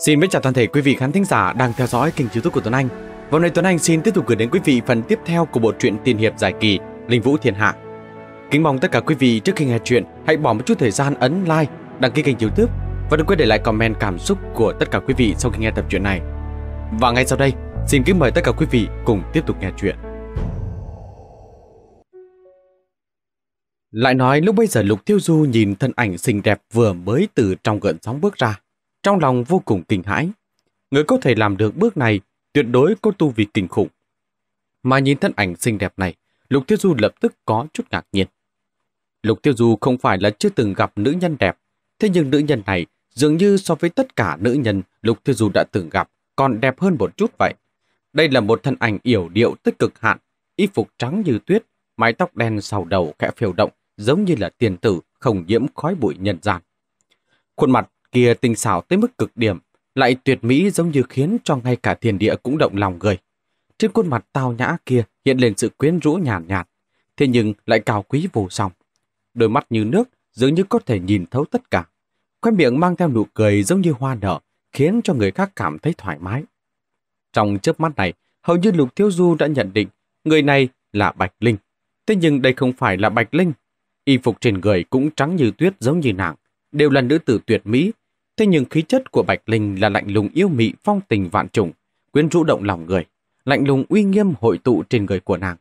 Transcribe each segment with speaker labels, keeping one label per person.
Speaker 1: Xin biết chào toàn thể quý vị khán thính giả đang theo dõi kênh youtube của Tuấn Anh. Và vâng, hôm nay Tuấn Anh xin tiếp tục gửi đến quý vị phần tiếp theo của bộ truyện tiên hiệp giải kỳ Linh Vũ Thiên Hạ. Kính mong tất cả quý vị trước khi nghe truyện hãy bỏ một chút thời gian ấn like, đăng ký kênh youtube và đừng quên để lại comment cảm xúc của tất cả quý vị sau khi nghe tập truyện này. Và ngay sau đây, xin kính mời tất cả quý vị cùng tiếp tục nghe truyện. Lại nói lúc bây giờ Lục Tiêu Du nhìn thân ảnh xinh đẹp vừa mới từ trong gợn sóng bước ra, trong lòng vô cùng kinh hãi. Người có thể làm được bước này tuyệt đối có tu vi kinh khủng. Mà nhìn thân ảnh xinh đẹp này, Lục Tiêu Du lập tức có chút ngạc nhiên. Lục Tiêu Du không phải là chưa từng gặp nữ nhân đẹp, thế nhưng nữ nhân này dường như so với tất cả nữ nhân Lục Tiêu Du đã từng gặp còn đẹp hơn một chút vậy. Đây là một thân ảnh yểu điệu tích cực hạn, y phục trắng như tuyết, mái tóc đen sau đầu khẽ phiêu động, giống như là tiền tử không nhiễm khói bụi nhân gian. Khuôn mặt kia tinh xảo tới mức cực điểm, lại tuyệt mỹ giống như khiến cho ngay cả thiên địa cũng động lòng người. Trên khuôn mặt tao nhã kia hiện lên sự quyến rũ nhàn nhạt, nhạt, thế nhưng lại cao quý vô song. Đôi mắt như nước dường như có thể nhìn thấu tất cả. Khoe miệng mang theo nụ cười giống như hoa nở, khiến cho người khác cảm thấy thoải mái. Trong chớp mắt này, hầu như Lục Thiếu Du đã nhận định người này là Bạch Linh. Thế nhưng đây không phải là Bạch Linh. Y phục trên người cũng trắng như tuyết giống như nàng, đều là nữ tử tuyệt mỹ Thế nhưng khí chất của Bạch Linh là lạnh lùng yêu mị phong tình vạn trùng, quyến rũ động lòng người, lạnh lùng uy nghiêm hội tụ trên người của nàng.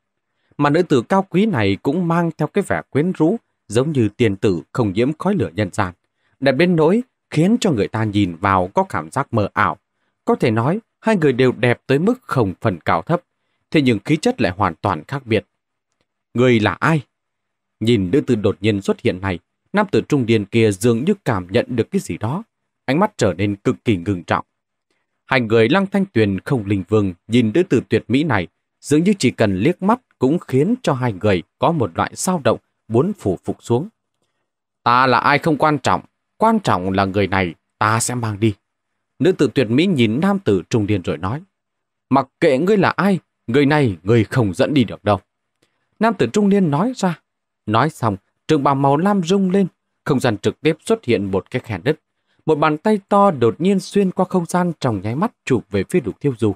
Speaker 1: Mà nữ tử cao quý này cũng mang theo cái vẻ quyến rũ, giống như tiền tử không nhiễm khói lửa nhân gian. Đẹp bên nỗi khiến cho người ta nhìn vào có cảm giác mờ ảo. Có thể nói, hai người đều đẹp tới mức không phần cao thấp, thế nhưng khí chất lại hoàn toàn khác biệt. Người là ai? Nhìn nữ tử đột nhiên xuất hiện này, nam tử trung điền kia dường như cảm nhận được cái gì đó, ánh mắt trở nên cực kỳ ngừng trọng. Hai người Lăng Thanh Tuyền không linh vương nhìn nữ tử tuyệt mỹ này, dường như chỉ cần liếc mắt cũng khiến cho hai người có một loại dao động muốn phủ phục xuống. Ta là ai không quan trọng, quan trọng là người này ta sẽ mang đi. Nữ tử tuyệt mỹ nhìn nam tử trung niên rồi nói, mặc kệ ngươi là ai, người này người không dẫn đi được đâu. Nam tử trung niên nói ra, nói xong trường bào màu lam rung lên, không gian trực tiếp xuất hiện một cái khe đất một bàn tay to đột nhiên xuyên qua không gian trong nháy mắt chụp về phía lục thiêu du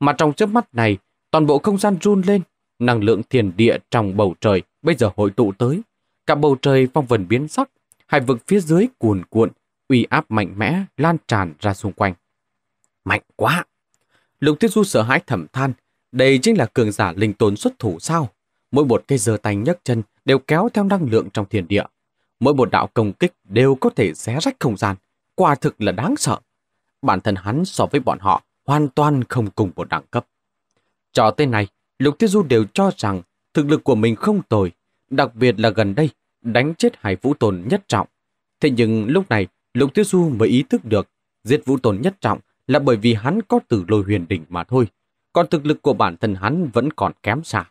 Speaker 1: Mà trong chớp mắt này, toàn bộ không gian run lên, năng lượng thiền địa trong bầu trời bây giờ hội tụ tới. Cả bầu trời phong vần biến sắc, hải vực phía dưới cuồn cuộn, uy áp mạnh mẽ lan tràn ra xung quanh. Mạnh quá! Lục Thiết Du sợ hãi thầm than, đây chính là cường giả linh tốn xuất thủ sao? Mỗi một cây giơ tay nhấc chân đều kéo theo năng lượng trong thiền địa. Mỗi một đạo công kích đều có thể xé rách không gian, quả thực là đáng sợ. Bản thân hắn so với bọn họ hoàn toàn không cùng một đẳng cấp. Cho tới nay, Lục Tiêu Du đều cho rằng thực lực của mình không tồi, đặc biệt là gần đây, đánh chết hải vũ tồn nhất trọng. Thế nhưng lúc này, Lục Tiêu Du mới ý thức được, giết vũ tồn nhất trọng là bởi vì hắn có từ lôi huyền đỉnh mà thôi, còn thực lực của bản thân hắn vẫn còn kém xa.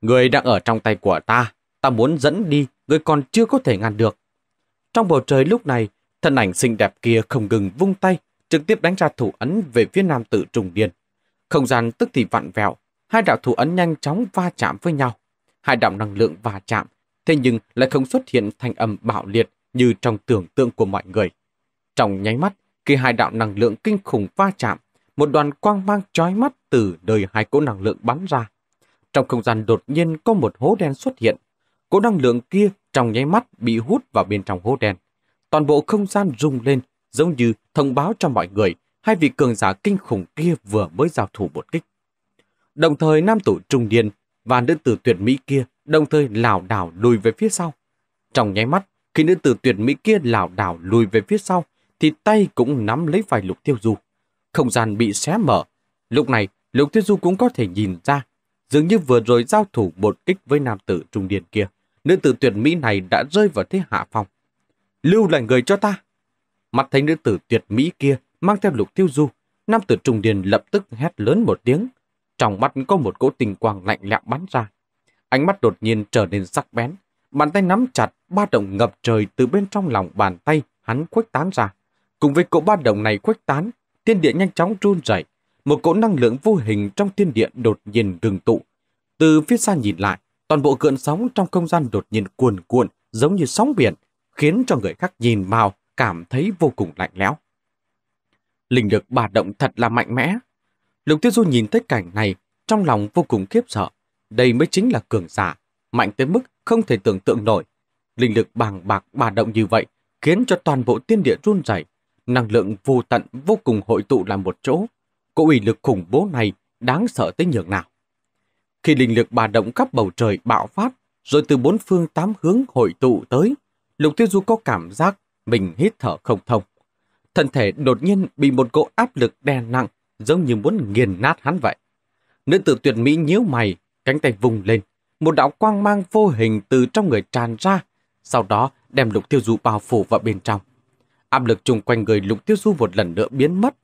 Speaker 1: Người đang ở trong tay của ta, ta muốn dẫn đi, người còn chưa có thể ngăn được. Trong bầu trời lúc này, Thân ảnh xinh đẹp kia không ngừng vung tay, trực tiếp đánh ra thủ ấn về phía nam tử trùng điên. Không gian tức thì vặn vẹo, hai đạo thủ ấn nhanh chóng va chạm với nhau. Hai đạo năng lượng va chạm, thế nhưng lại không xuất hiện thanh âm bạo liệt như trong tưởng tượng của mọi người. Trong nháy mắt, khi hai đạo năng lượng kinh khủng va chạm, một đoàn quang mang chói mắt từ đời hai cỗ năng lượng bắn ra. Trong không gian đột nhiên có một hố đen xuất hiện. Cỗ năng lượng kia trong nháy mắt bị hút vào bên trong hố đen toàn bộ không gian rung lên, giống như thông báo cho mọi người hai vị cường giả kinh khủng kia vừa mới giao thủ một kích. Đồng thời nam tử trung niên và nữ tử tuyệt mỹ kia đồng thời lảo đảo lùi về phía sau. Trong nháy mắt, khi nữ tử tuyệt mỹ kia lảo đảo lùi về phía sau, thì tay cũng nắm lấy vài lục tiêu du. Không gian bị xé mở. Lúc này, lục tiêu du cũng có thể nhìn ra, dường như vừa rồi giao thủ một kích với nam tử trung niên kia. Nữ tử tuyệt mỹ này đã rơi vào thế hạ phong lưu lại người cho ta. Mặt thấy nữ tử tuyệt mỹ kia mang theo lục tiêu du, nam tử trung điền lập tức hét lớn một tiếng. Trong mắt có một cỗ tình quang lạnh lẽo bắn ra. Ánh mắt đột nhiên trở nên sắc bén, bàn tay nắm chặt, ba động ngập trời từ bên trong lòng bàn tay hắn khuếch tán ra. Cùng với cỗ ba động này khuếch tán, thiên địa nhanh chóng run rẩy, một cỗ năng lượng vô hình trong thiên địa đột nhiên ngừng tụ. Từ phía xa nhìn lại, toàn bộ cơn sóng trong không gian đột nhiên cuồn cuộn giống như sóng biển, khiến cho người khác nhìn vào cảm thấy vô cùng lạnh lẽo. Linh lực bà động thật là mạnh mẽ. Lục Tiêu Du nhìn thấy cảnh này, trong lòng vô cùng khiếp sợ. Đây mới chính là cường giả, mạnh tới mức không thể tưởng tượng nổi. Linh lực bàng bạc bà động như vậy khiến cho toàn bộ tiên địa run rẩy, năng lượng vô tận vô cùng hội tụ làm một chỗ. Cỗ uy lực khủng bố này đáng sợ tới nhường nào. Khi linh lực bà động khắp bầu trời bạo phát, rồi từ bốn phương tám hướng hội tụ tới, Lục Tiêu Du có cảm giác mình hít thở không thông. Thân thể đột nhiên bị một cỗ áp lực đè nặng giống như muốn nghiền nát hắn vậy. Nữ tử tuyệt mỹ nhíu mày, cánh tay vùng lên. Một đạo quang mang vô hình từ trong người tràn ra, sau đó đem Lục Tiêu Du bao phủ vào bên trong. Áp lực chung quanh người Lục Tiêu Du một lần nữa biến mất.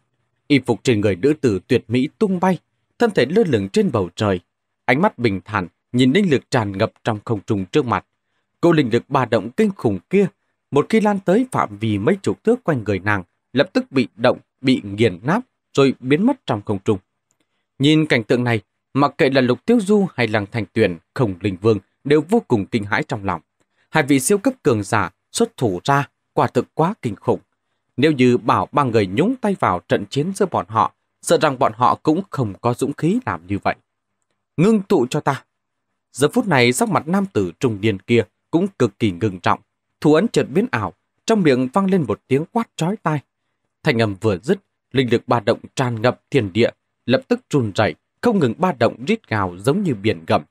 Speaker 1: Y phục trên người nữ tử tuyệt mỹ tung bay, thân thể lơ lửng trên bầu trời. Ánh mắt bình thản nhìn linh lực tràn ngập trong không trung trước mặt. Cô linh lực bà động kinh khủng kia, một khi lan tới phạm vi mấy chục thước quanh người nàng, lập tức bị động, bị nghiền nát, rồi biến mất trong không trung. Nhìn cảnh tượng này, mặc kệ là Lục Tiêu Du hay Lăng Thành Tuyển, Khổng Linh Vương đều vô cùng kinh hãi trong lòng. Hai vị siêu cấp cường giả xuất thủ ra, quả thực quá kinh khủng. Nếu như bảo ba người nhúng tay vào trận chiến giữa bọn họ, sợ rằng bọn họ cũng không có dũng khí làm như vậy. Ngưng tụ cho ta. Giờ phút này sắc mặt nam tử trung niên kia cũng cực kỳ ngừng trọng. Thủ ấn chợt biến ảo, trong miệng vang lên một tiếng quát trói tai. Thành âm vừa dứt, linh lực ba động tràn ngập thiền địa, lập tức trùn rẩy, không ngừng ba động rít gào giống như biển gầm.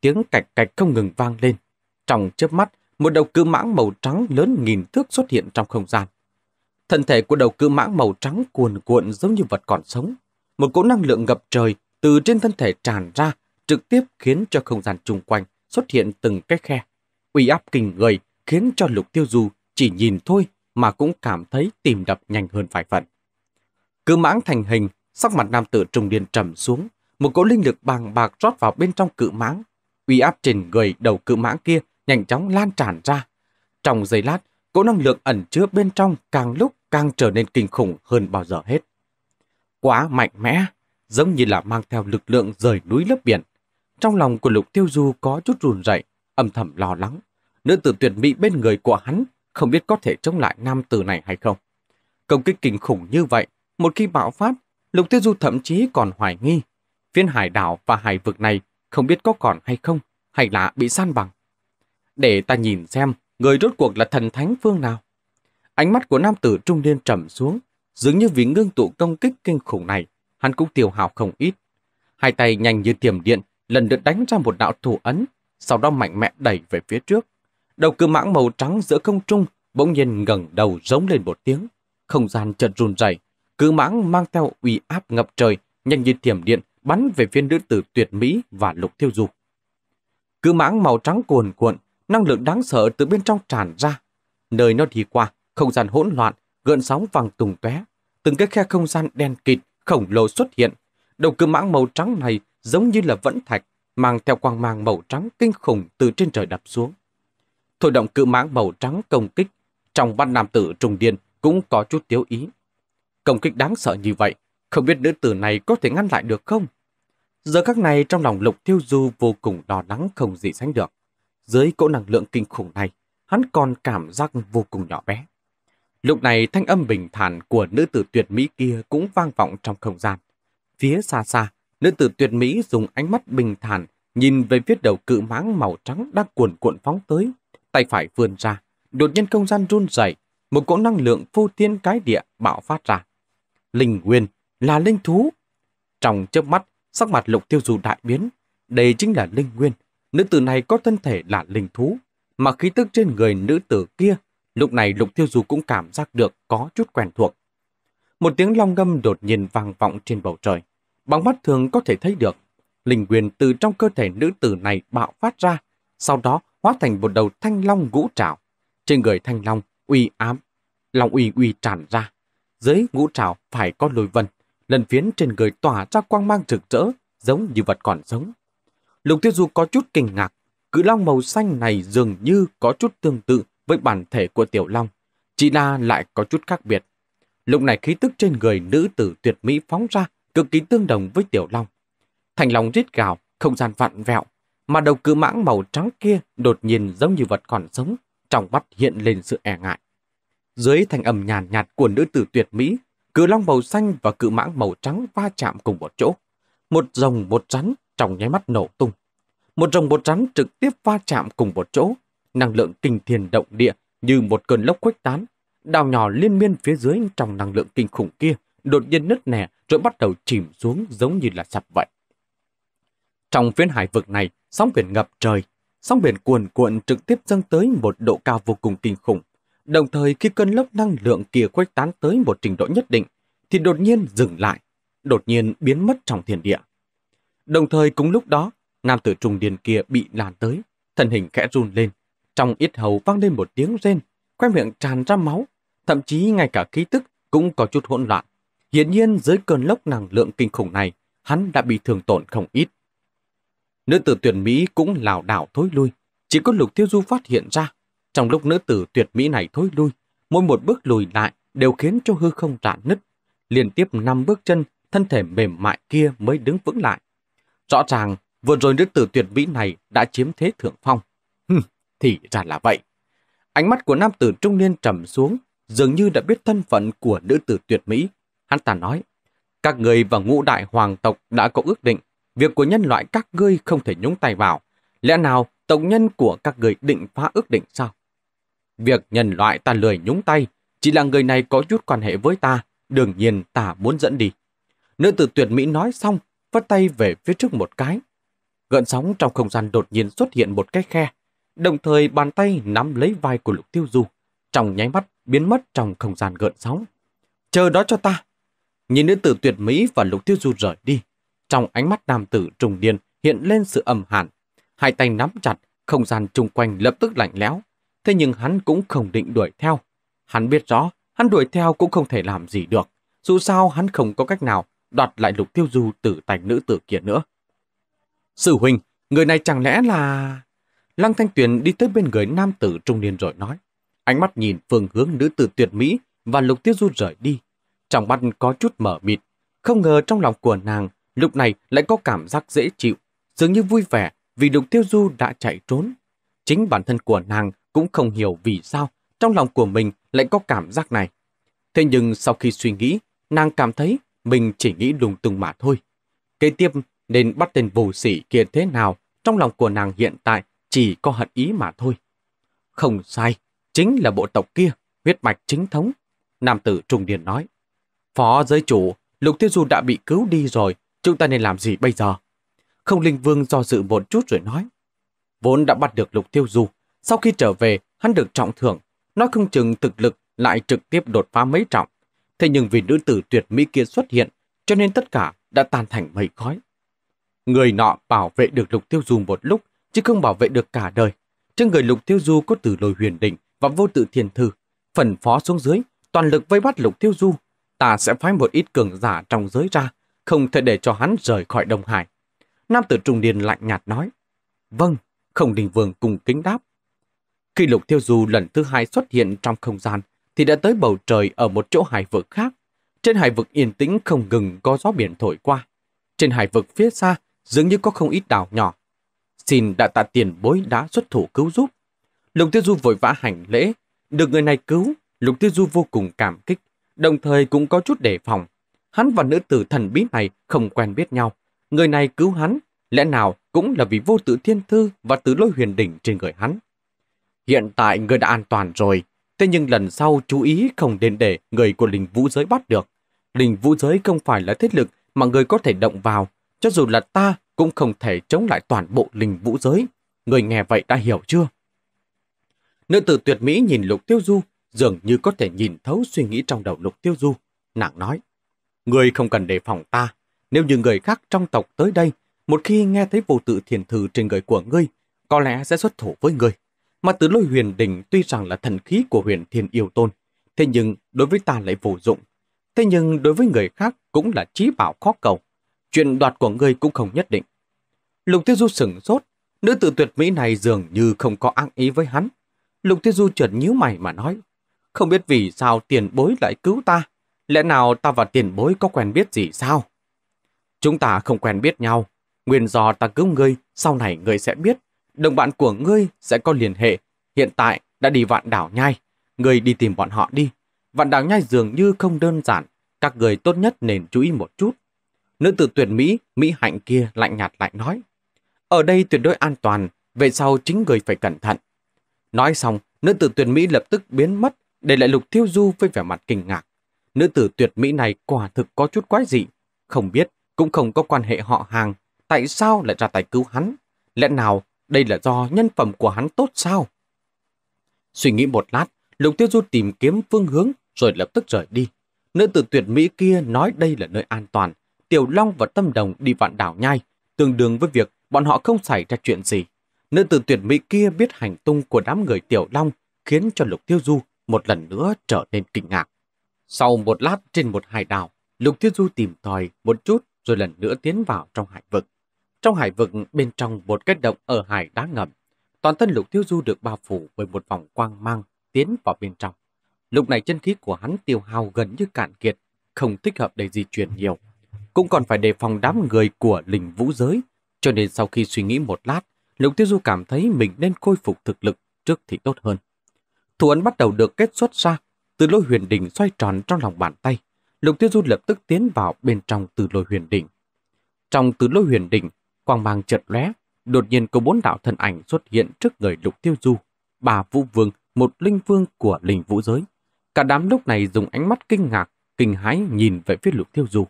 Speaker 1: Tiếng cạch cạch không ngừng vang lên. Trong chớp mắt, một đầu cự mãng màu trắng lớn nghìn thước xuất hiện trong không gian. Thân thể của đầu cự mãng màu trắng cuồn cuộn giống như vật còn sống. Một cỗ năng lượng ngập trời từ trên thân thể tràn ra, trực tiếp khiến cho không gian chung quanh xuất hiện từng cái khe uy áp kinh người khiến cho Lục Tiêu Du chỉ nhìn thôi mà cũng cảm thấy tìm đập nhanh hơn vài phần. Cứ mãng thành hình, sắc mặt nam tử trung niên trầm xuống, một cỗ linh lực bàng bạc rót vào bên trong cự mãng. Uy áp trên người đầu cự mãng kia nhanh chóng lan tràn ra. Trong giây lát, cỗ năng lượng ẩn chứa bên trong càng lúc càng trở nên kinh khủng hơn bao giờ hết. Quá mạnh mẽ, giống như là mang theo lực lượng rời núi lớp biển. Trong lòng của Lục Tiêu Du có chút run rẩy, âm thầm lo lắng. Nữ tử tuyệt mỹ bên người của hắn không biết có thể chống lại nam tử này hay không. Công kích kinh khủng như vậy, một khi bạo phát, Lục Tiêu Du thậm chí còn hoài nghi. Phiên hải đảo và hải vực này không biết có còn hay không, hay là bị san bằng. Để ta nhìn xem, người rốt cuộc là thần thánh phương nào. Ánh mắt của nam tử trung niên trầm xuống, dường như vì ngưng tụ công kích kinh khủng này, hắn cũng tiêu hào không ít. Hai tay nhanh như tiềm điện, lần lượt đánh ra một đạo thủ ấn sau đó mạnh mẽ đẩy về phía trước. Đầu cự mãng màu trắng giữa không trung bỗng nhiên ngẩng đầu giống lên một tiếng. Không gian chợt run rẩy, cự mãng mang theo uy áp ngập trời, nhanh như thiểm điện bắn về phía nữ tử tuyệt mỹ và lục thiêu dục Cự mãng màu trắng cuồn cuộn, năng lượng đáng sợ từ bên trong tràn ra. Nơi nó đi qua, không gian hỗn loạn, gợn sóng vàng tùng tóe, từng cái khe không gian đen kịt khổng lồ xuất hiện. Đầu cự mãng màu trắng này giống như là vẫn thạch mang theo quang mang màu trắng kinh khủng từ trên trời đập xuống. Thổi động cự mãng màu trắng công kích, trong văn nam tử trùng điên cũng có chút tiếu ý. Công kích đáng sợ như vậy, không biết nữ tử này có thể ngăn lại được không? Giờ các này trong lòng lục tiêu du vô cùng đỏ nắng không gì sánh được. Dưới cỗ năng lượng kinh khủng này, hắn còn cảm giác vô cùng nhỏ bé. Lúc này thanh âm bình thản của nữ tử tuyệt mỹ kia cũng vang vọng trong không gian. Phía xa xa, Nữ tử tuyệt mỹ dùng ánh mắt bình thản, nhìn về phía đầu cự máng màu trắng đang cuồn cuộn phóng tới. Tay phải vươn ra, đột nhiên không gian run rẩy, một cỗ năng lượng phô thiên cái địa bạo phát ra. Linh Nguyên là linh thú. Trong chớp mắt, sắc mặt lục tiêu dù đại biến. Đây chính là Linh Nguyên. Nữ tử này có thân thể là linh thú, mà khí tức trên người nữ tử kia, lúc này lục tiêu dù cũng cảm giác được có chút quen thuộc. Một tiếng long ngâm đột nhiên vang vọng trên bầu trời. Bằng mắt thường có thể thấy được, linh quyền từ trong cơ thể nữ tử này bạo phát ra, sau đó hóa thành một đầu thanh long ngũ trảo. Trên người thanh long, uy ám, long uy uy tràn ra. Dưới ngũ trảo phải có lôi vân, lần phiến trên người tỏa ra quang mang rực rỡ, giống như vật còn sống. Lục Tiêu Du có chút kinh ngạc, cự long màu xanh này dường như có chút tương tự với bản thể của tiểu long, chỉ là lại có chút khác biệt. Lúc này khí tức trên người nữ tử tuyệt mỹ phóng ra cực kỳ tương đồng với tiểu long. Thành long rít gào, không gian vặn vẹo, mà đầu cự mãng màu trắng kia đột nhiên giống như vật còn sống, trong mắt hiện lên sự e ngại. Dưới thành âm nhàn nhạt, nhạt của nữ tử tuyệt mỹ, cự long màu xanh và cự mãng màu trắng va chạm cùng một chỗ. Một rồng một rắn trong nháy mắt nổ tung. Một rồng một rắn trực tiếp va chạm cùng một chỗ, năng lượng kinh thiên động địa như một cơn lốc khuếch tán, đào nhỏ liên miên phía dưới trong năng lượng kinh khủng kia đột nhiên nứt nẻ rồi bắt đầu chìm xuống giống như là sập vậy. Trong phiến hải vực này, sóng biển ngập trời, sóng biển cuồn cuộn trực tiếp dâng tới một độ cao vô cùng kinh khủng. Đồng thời khi cơn lốc năng lượng kia khuếch tán tới một trình độ nhất định, thì đột nhiên dừng lại, đột nhiên biến mất trong thiền địa. Đồng thời cùng lúc đó, nam tử trùng điền kia bị làn tới, thân hình khẽ run lên, trong ít hầu vang lên một tiếng rên, khoe miệng tràn ra máu, thậm chí ngay cả khí tức cũng có chút hỗn loạn. Hiển nhiên dưới cơn lốc năng lượng kinh khủng này, hắn đã bị thương tổn không ít. Nữ tử tuyệt mỹ cũng lảo đảo thối lui, chỉ có Lục Tiêu Du phát hiện ra, trong lúc nữ tử tuyệt mỹ này thối lui, mỗi một bước lùi lại đều khiến cho hư không rạn nứt, liên tiếp năm bước chân, thân thể mềm mại kia mới đứng vững lại. Rõ ràng, vừa rồi nữ tử tuyệt mỹ này đã chiếm thế thượng phong. Hừm, thì ra là vậy. Ánh mắt của nam tử trung niên trầm xuống, dường như đã biết thân phận của nữ tử tuyệt mỹ, Hắn ta nói, các người và ngũ đại hoàng tộc đã có ước định, việc của nhân loại các ngươi không thể nhúng tay vào. Lẽ nào tổng nhân của các người định phá ước định sao? Việc nhân loại ta lười nhúng tay, chỉ là người này có chút quan hệ với ta, đương nhiên ta muốn dẫn đi. Nữ tử tuyệt mỹ nói xong, vắt tay về phía trước một cái. Gợn sóng trong không gian đột nhiên xuất hiện một cái khe, đồng thời bàn tay nắm lấy vai của lục tiêu du, trong nháy mắt biến mất trong không gian gợn sóng. Chờ đó cho ta! Nhìn nữ tử tuyệt mỹ và lục tiêu du rời đi. Trong ánh mắt nam tử trùng điên hiện lên sự âm hàn. Hai tay nắm chặt, không gian chung quanh lập tức lạnh lẽo. Thế nhưng hắn cũng không định đuổi theo. Hắn biết rõ, hắn đuổi theo cũng không thể làm gì được. Dù sao hắn không có cách nào đoạt lại lục tiêu du tử tay nữ tử kia nữa. Sư huynh, người này chẳng lẽ là... Lăng Thanh Tuyền đi tới bên người nam tử trung niên rồi nói. Ánh mắt nhìn phương hướng nữ tử tuyệt mỹ và lục tiêu du rời đi, trong mắt có chút mở mịt. Không ngờ trong lòng của nàng lúc này lại có cảm giác dễ chịu, dường như vui vẻ vì Lục Tiêu Du đã chạy trốn. Chính bản thân của nàng cũng không hiểu vì sao trong lòng của mình lại có cảm giác này. Thế nhưng sau khi suy nghĩ, nàng cảm thấy mình chỉ nghĩ lung tung mà thôi. Kế tiếp nên bắt tên vô sĩ kia thế nào, trong lòng của nàng hiện tại chỉ có hận ý mà thôi. Không sai, chính là bộ tộc kia, huyết mạch chính thống. Nam tử trùng điền nói. Phó giới chủ, Lục Tiêu Du đã bị cứu đi rồi, chúng ta nên làm gì bây giờ? Không Linh Vương do dự một chút rồi nói. Vốn đã bắt được Lục Tiêu Du, sau khi trở về, hắn được trọng thưởng, nói không chừng thực lực lại trực tiếp đột phá mấy trọng. Thế nhưng vì nữ tử tuyệt mỹ kia xuất hiện, cho nên tất cả đã tan thành mây khói. Người nọ bảo vệ được Lục Tiêu Du một lúc, chứ không bảo vệ được cả đời. Trên người Lục Tiêu Du có từ lồi huyền đỉnh và vô tự thiền thư. Phần phó xuống dưới, toàn lực vây bắt Lục Tiêu Du ta sẽ phái một ít cường giả trong giới ra, không thể để cho hắn rời khỏi Đông Hải. Nam tử trung niên lạnh nhạt nói, Vâng, không đình vương cùng kính đáp. Khi lục thiêu du lần thứ hai xuất hiện trong không gian, thì đã tới bầu trời ở một chỗ hải vực khác. Trên hải vực yên tĩnh không ngừng có gió biển thổi qua. Trên hải vực phía xa, dường như có không ít đảo nhỏ. Xin đã tạ tiền bối đã xuất thủ cứu giúp. Lục Tiêu Du vội vã hành lễ, được người này cứu, Lục Tiêu Du vô cùng cảm kích, đồng thời cũng có chút đề phòng. Hắn và nữ tử thần bí này không quen biết nhau. Người này cứu hắn, lẽ nào cũng là vì vô tử thiên thư và tứ lôi huyền đỉnh trên người hắn. Hiện tại người đã an toàn rồi, thế nhưng lần sau chú ý không đến để người của linh vũ giới bắt được. Linh vũ giới không phải là thiết lực mà người có thể động vào, cho dù là ta cũng không thể chống lại toàn bộ linh vũ giới. Người nghe vậy đã hiểu chưa? Nữ tử tuyệt mỹ nhìn lục tiêu du, dường như có thể nhìn thấu suy nghĩ trong đầu lục tiêu du. Nàng nói, người không cần đề phòng ta, nếu như người khác trong tộc tới đây, một khi nghe thấy vô tự thiền thư trên người của ngươi, có lẽ sẽ xuất thủ với ngươi. Mà tứ lôi huyền đỉnh tuy rằng là thần khí của huyền thiên yêu tôn, thế nhưng đối với ta lại vô dụng. Thế nhưng đối với người khác cũng là trí bảo khó cầu. Chuyện đoạt của ngươi cũng không nhất định. Lục tiêu du sửng sốt, nữ tử tuyệt mỹ này dường như không có ác ý với hắn. Lục tiêu du chợt nhíu mày mà nói. Không biết vì sao tiền bối lại cứu ta. Lẽ nào ta và tiền bối có quen biết gì sao? Chúng ta không quen biết nhau. Nguyên do ta cứu ngươi, sau này ngươi sẽ biết. Đồng bạn của ngươi sẽ có liên hệ. Hiện tại đã đi vạn đảo nhai. Ngươi đi tìm bọn họ đi. Vạn đảo nhai dường như không đơn giản. Các người tốt nhất nên chú ý một chút. Nữ tử tuyển Mỹ, Mỹ hạnh kia lạnh nhạt lại nói. Ở đây tuyệt đối an toàn, về sau chính người phải cẩn thận. Nói xong, nữ tử tuyển Mỹ lập tức biến mất để lại lục thiêu du với vẻ mặt kinh ngạc. Nữ tử tuyệt mỹ này quả thực có chút quái dị. Không biết, cũng không có quan hệ họ hàng. Tại sao lại ra tay cứu hắn? Lẽ nào đây là do nhân phẩm của hắn tốt sao? Suy nghĩ một lát, lục tiêu du tìm kiếm phương hướng rồi lập tức rời đi. Nữ tử tuyệt mỹ kia nói đây là nơi an toàn. Tiểu Long và Tâm Đồng đi vạn đảo nhai, tương đương với việc bọn họ không xảy ra chuyện gì. Nữ tử tuyệt mỹ kia biết hành tung của đám người Tiểu Long khiến cho Lục Tiêu Du một lần nữa trở nên kinh ngạc. Sau một lát trên một hải đảo, Lục Thiên Du tìm tòi một chút rồi lần nữa tiến vào trong hải vực. Trong hải vực bên trong một cái động ở hải đá ngầm, toàn thân Lục Thiên Du được bao phủ bởi một vòng quang mang tiến vào bên trong. Lúc này chân khí của hắn tiêu hao gần như cạn kiệt, không thích hợp để di chuyển nhiều. Cũng còn phải đề phòng đám người của linh vũ giới, cho nên sau khi suy nghĩ một lát, Lục Tiêu Du cảm thấy mình nên khôi phục thực lực trước thì tốt hơn. Thủ ấn bắt đầu được kết xuất ra, từ lôi huyền đỉnh xoay tròn trong lòng bàn tay. Lục tiêu du lập tức tiến vào bên trong từ lôi huyền đỉnh. Trong từ lôi huyền đỉnh, quang mang chợt lóe, đột nhiên có bốn đạo thân ảnh xuất hiện trước người lục tiêu du. Bà Vũ Vương, một linh vương của linh vũ giới. Cả đám lúc này dùng ánh mắt kinh ngạc, kinh hãi nhìn về phía lục tiêu du.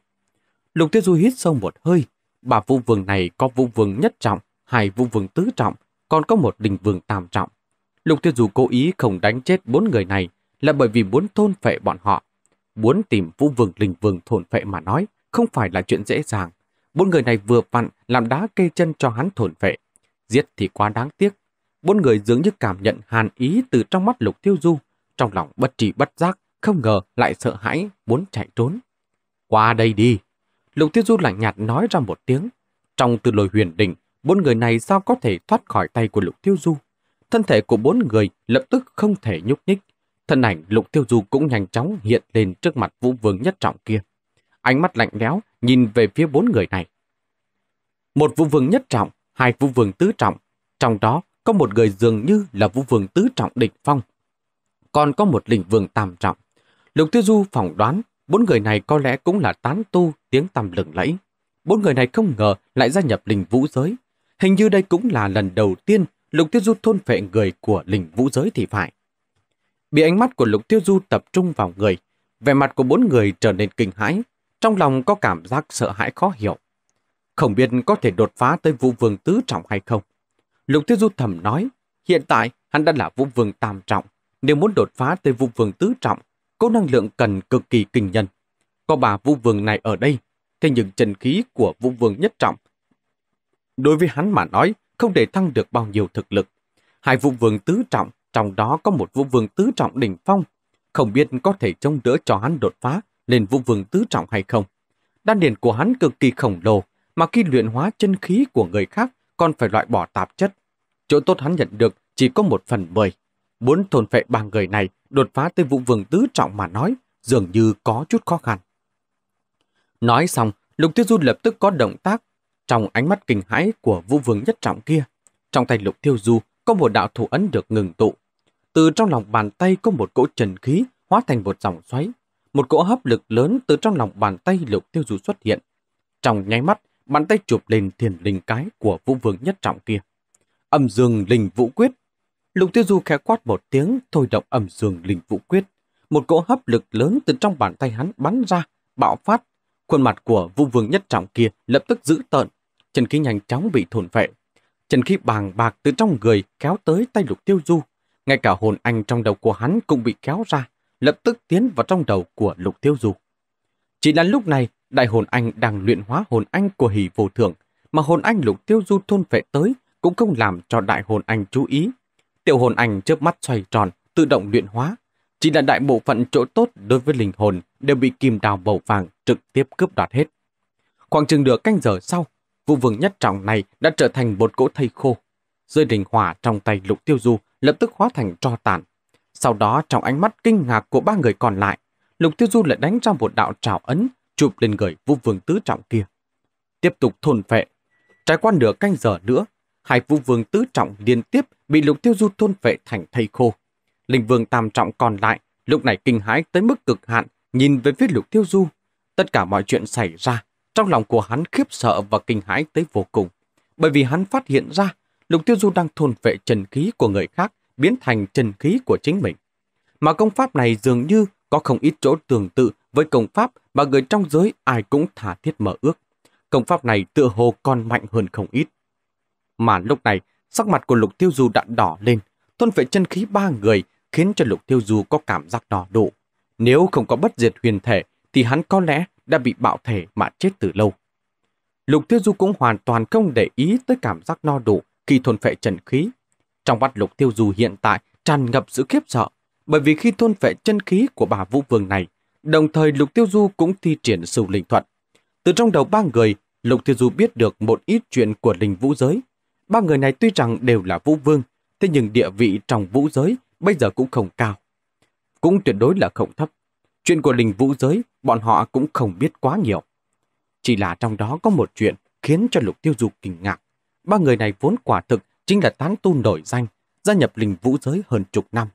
Speaker 1: Lục tiêu du hít sâu một hơi, bà vũ vương này có vũ vương nhất trọng, hai vũ vương tứ trọng, còn có một đình vương tam trọng. Lục Tiêu Dù cố ý không đánh chết bốn người này là bởi vì muốn thôn phệ bọn họ. Muốn tìm vũ vương linh vương thôn phệ mà nói, không phải là chuyện dễ dàng. Bốn người này vừa vặn làm đá cây chân cho hắn thôn phệ. Giết thì quá đáng tiếc. Bốn người dường như cảm nhận hàn ý từ trong mắt Lục Tiêu Du, trong lòng bất trì bất giác, không ngờ lại sợ hãi, muốn chạy trốn. Qua đây đi. Lục Tiêu Du lạnh nhạt nói ra một tiếng. Trong từ lồi huyền đỉnh, bốn người này sao có thể thoát khỏi tay của Lục Tiêu Du? thân thể của bốn người lập tức không thể nhúc nhích. Thân ảnh Lục Tiêu Du cũng nhanh chóng hiện lên trước mặt Vũ Vương nhất trọng kia. Ánh mắt lạnh lẽo nhìn về phía bốn người này. Một Vũ Vương nhất trọng, hai Vũ Vương tứ trọng, trong đó có một người dường như là Vũ Vương tứ trọng địch phong. Còn có một lĩnh vương tam trọng. Lục Tiêu Du phỏng đoán bốn người này có lẽ cũng là tán tu tiếng tầm lừng lẫy. Bốn người này không ngờ lại gia nhập linh vũ giới. Hình như đây cũng là lần đầu tiên Lục Tiêu Du thôn phệ người của linh vũ giới thì phải. Bị ánh mắt của Lục Tiêu Du tập trung vào người, vẻ mặt của bốn người trở nên kinh hãi, trong lòng có cảm giác sợ hãi khó hiểu. Không biết có thể đột phá tới vũ vương tứ trọng hay không. Lục Tiêu Du thầm nói, hiện tại hắn đã là vũ vương tam trọng, nếu muốn đột phá tới vũ vương tứ trọng, có năng lượng cần cực kỳ kinh nhân. Có bà vũ vương này ở đây, thế nhưng trần khí của vũ vương nhất trọng. Đối với hắn mà nói, không để thăng được bao nhiêu thực lực. Hai vũ vương tứ trọng, trong đó có một vũ vương tứ trọng đỉnh phong, không biết có thể chống đỡ cho hắn đột phá lên vũ vương tứ trọng hay không. Đan điền của hắn cực kỳ khổng lồ, mà khi luyện hóa chân khí của người khác còn phải loại bỏ tạp chất. Chỗ tốt hắn nhận được chỉ có một phần mười. Muốn thôn phệ ba người này đột phá tới vũ vương tứ trọng mà nói, dường như có chút khó khăn. Nói xong, Lục Tiêu Du lập tức có động tác trong ánh mắt kinh hãi của vũ vương nhất trọng kia, trong tay lục tiêu du có một đạo thủ ấn được ngừng tụ. Từ trong lòng bàn tay có một cỗ trần khí hóa thành một dòng xoáy. Một cỗ hấp lực lớn từ trong lòng bàn tay lục tiêu du xuất hiện. Trong nháy mắt, bàn tay chụp lên thiền linh cái của vũ vương nhất trọng kia. Âm dương linh vũ quyết. Lục tiêu du khẽ quát một tiếng thôi động âm dương linh vũ quyết. Một cỗ hấp lực lớn từ trong bàn tay hắn bắn ra, bạo phát. Khuôn mặt của vũ vương nhất trọng kia lập tức dữ tợn, chân khí nhanh chóng bị thôn phệ. Chân khí bàng bạc từ trong người kéo tới tay lục tiêu du. Ngay cả hồn anh trong đầu của hắn cũng bị kéo ra, lập tức tiến vào trong đầu của lục tiêu du. Chỉ là lúc này, đại hồn anh đang luyện hóa hồn anh của hỷ vô thượng, mà hồn anh lục tiêu du thôn phệ tới cũng không làm cho đại hồn anh chú ý. Tiểu hồn anh chớp mắt xoay tròn, tự động luyện hóa. Chỉ là đại bộ phận chỗ tốt đối với linh hồn đều bị kim đào bầu vàng trực tiếp cướp đoạt hết. Khoảng chừng nửa canh giờ sau, Vụ vương nhất trọng này đã trở thành một cỗ thây khô. Rơi đình hỏa trong tay lục tiêu du lập tức hóa thành tro tàn. Sau đó trong ánh mắt kinh ngạc của ba người còn lại, lục tiêu du lại đánh ra một đạo trào ấn chụp lên người vũ vương tứ trọng kia. Tiếp tục thôn phệ. Trải qua nửa canh giờ nữa, hai vũ vương tứ trọng liên tiếp bị lục tiêu du thôn phệ thành thây khô. Linh vương tam trọng còn lại, lúc này kinh hãi tới mức cực hạn, nhìn về phía lục tiêu du. Tất cả mọi chuyện xảy ra trong lòng của hắn khiếp sợ và kinh hãi tới vô cùng, bởi vì hắn phát hiện ra Lục Tiêu Du đang thôn vệ trần khí của người khác biến thành trần khí của chính mình. Mà công pháp này dường như có không ít chỗ tương tự với công pháp mà người trong giới ai cũng thả thiết mở ước. Công pháp này tựa hồ còn mạnh hơn không ít. Mà lúc này, sắc mặt của Lục Tiêu Du đã đỏ lên, thôn vệ chân khí ba người khiến cho Lục Tiêu Du có cảm giác đỏ độ. Nếu không có bất diệt huyền thể, thì hắn có lẽ đã bị bạo thể mà chết từ lâu. Lục Tiêu Du cũng hoàn toàn không để ý tới cảm giác no đủ khi thôn phệ trần khí. Trong mắt Lục Tiêu Du hiện tại tràn ngập sự khiếp sợ, bởi vì khi thôn phệ chân khí của bà Vũ Vương này, đồng thời Lục Tiêu Du cũng thi triển sưu linh thuật. Từ trong đầu ba người, Lục Tiêu Du biết được một ít chuyện của linh vũ giới. Ba người này tuy rằng đều là vũ vương, thế nhưng địa vị trong vũ giới bây giờ cũng không cao. Cũng tuyệt đối là không thấp. Chuyện của linh vũ giới bọn họ cũng không biết quá nhiều. Chỉ là trong đó có một chuyện khiến cho Lục Tiêu Dục kinh ngạc. Ba người này vốn quả thực chính là tán tu nổi danh, gia nhập linh vũ giới hơn chục năm.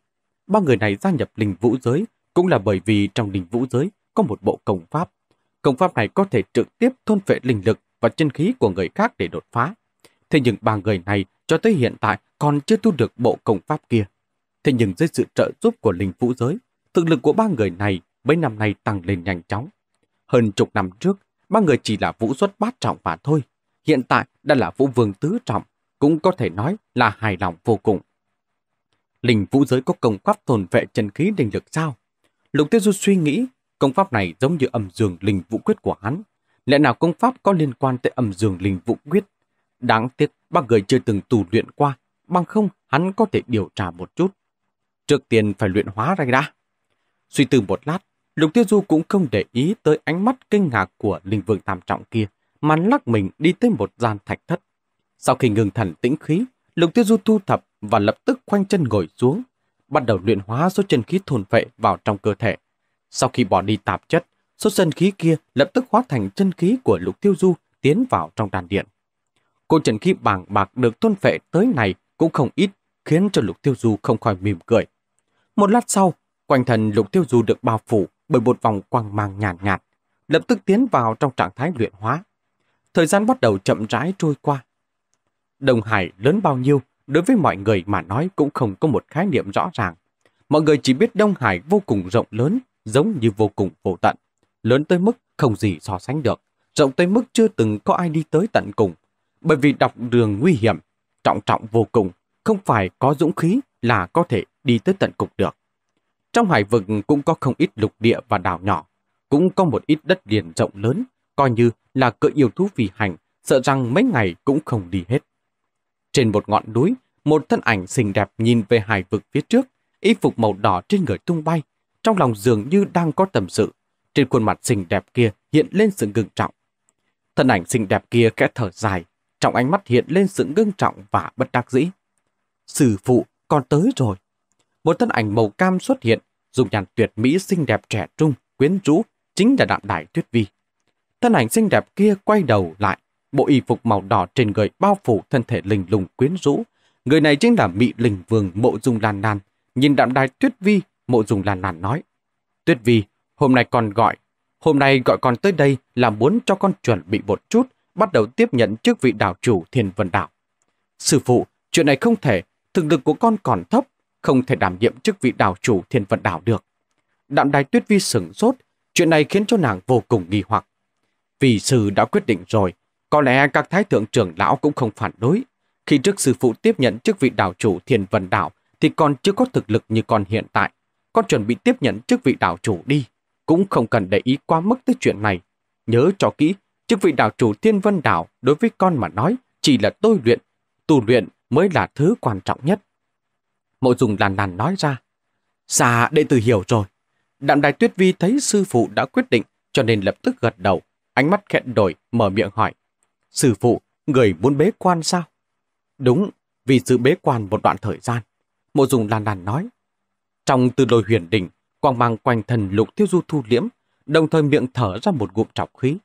Speaker 1: Ba người này gia nhập linh vũ giới cũng là bởi vì trong linh vũ giới có một bộ công pháp. Công pháp này có thể trực tiếp thôn phệ linh lực và chân khí của người khác để đột phá. Thế nhưng ba người này cho tới hiện tại còn chưa tu được bộ công pháp kia. Thế nhưng dưới sự trợ giúp của linh vũ giới, thực lực của ba người này mấy năm nay tăng lên nhanh chóng. Hơn chục năm trước, ba người chỉ là vũ xuất bát trọng mà thôi. Hiện tại đã là vũ vương tứ trọng, cũng có thể nói là hài lòng vô cùng. Linh vũ giới có công pháp tồn vệ chân khí linh lực sao? Lục Tiêu Du suy nghĩ, công pháp này giống như âm dương linh vũ quyết của hắn. Lẽ nào công pháp có liên quan tới âm dương linh vũ quyết? Đáng tiếc, ba người chưa từng tù luyện qua, bằng không hắn có thể điều tra một chút. Trước tiên phải luyện hóa ra đã. Suy tư một lát, Lục Tiêu Du cũng không để ý tới ánh mắt kinh ngạc của linh vương tam trọng kia, mà lắc mình đi tới một gian thạch thất. Sau khi ngừng thần tĩnh khí, Lục Tiêu Du thu thập và lập tức khoanh chân ngồi xuống, bắt đầu luyện hóa số chân khí thuần vệ vào trong cơ thể. Sau khi bỏ đi tạp chất, số chân khí kia lập tức hóa thành chân khí của Lục Tiêu Du tiến vào trong đàn điện. Cô chân khí bàng bạc được thuần vệ tới này cũng không ít, khiến cho Lục Tiêu Du không khỏi mỉm cười. Một lát sau, quanh thần Lục Tiêu Du được bao phủ bởi một vòng quang mang nhàn nhạt, nhạt, lập tức tiến vào trong trạng thái luyện hóa. Thời gian bắt đầu chậm rãi trôi qua. Đồng Hải lớn bao nhiêu, đối với mọi người mà nói cũng không có một khái niệm rõ ràng. Mọi người chỉ biết Đông Hải vô cùng rộng lớn, giống như vô cùng vô tận. Lớn tới mức không gì so sánh được, rộng tới mức chưa từng có ai đi tới tận cùng. Bởi vì đọc đường nguy hiểm, trọng trọng vô cùng, không phải có dũng khí là có thể đi tới tận cục được. Trong hải vực cũng có không ít lục địa và đảo nhỏ, cũng có một ít đất liền rộng lớn, coi như là cỡ yêu thú vì hành, sợ rằng mấy ngày cũng không đi hết. Trên một ngọn núi, một thân ảnh xinh đẹp nhìn về hải vực phía trước, y phục màu đỏ trên người tung bay, trong lòng dường như đang có tâm sự. Trên khuôn mặt xinh đẹp kia hiện lên sự ngưng trọng. Thân ảnh xinh đẹp kia kẽ thở dài, trong ánh mắt hiện lên sự ngưng trọng và bất đắc dĩ. Sư phụ, con tới rồi. Một thân ảnh màu cam xuất hiện Dùng nhàn tuyệt mỹ xinh đẹp trẻ trung, quyến rũ, chính là đạm đài tuyết vi. Thân ảnh xinh đẹp kia quay đầu lại, bộ y phục màu đỏ trên người bao phủ thân thể lình lùng quyến rũ. Người này chính là mỹ linh vương mộ dung lan lan. Nhìn đạm đài tuyết vi, mộ dung lan lan nói. Tuyết vi, hôm nay còn gọi. Hôm nay gọi con tới đây là muốn cho con chuẩn bị một chút, bắt đầu tiếp nhận chức vị đảo chủ thiên vân đảo. Sư phụ, chuyện này không thể, thực lực của con còn thấp, không thể đảm nhiệm chức vị đảo chủ thiên vận đảo được. Đạm đài tuyết vi sửng sốt, chuyện này khiến cho nàng vô cùng nghi hoặc. Vì sư đã quyết định rồi, có lẽ các thái thượng trưởng lão cũng không phản đối. Khi trước sư phụ tiếp nhận chức vị đảo chủ thiên vận đảo thì còn chưa có thực lực như con hiện tại. Con chuẩn bị tiếp nhận chức vị đảo chủ đi, cũng không cần để ý quá mức tới chuyện này. Nhớ cho kỹ, chức vị đảo chủ thiên vân đảo đối với con mà nói chỉ là tôi luyện, tu luyện mới là thứ quan trọng nhất. Mộ dùng làn làn nói ra. Dạ, đệ tử hiểu rồi. Đạm đài tuyết vi thấy sư phụ đã quyết định cho nên lập tức gật đầu, ánh mắt khẹn đổi, mở miệng hỏi. Sư phụ, người muốn bế quan sao? Đúng, vì sự bế quan một đoạn thời gian. Mộ dùng làn làn nói. Trong từ đồi huyền đỉnh, quang mang quanh thần lục tiêu du thu liễm, đồng thời miệng thở ra một gụm trọc khí.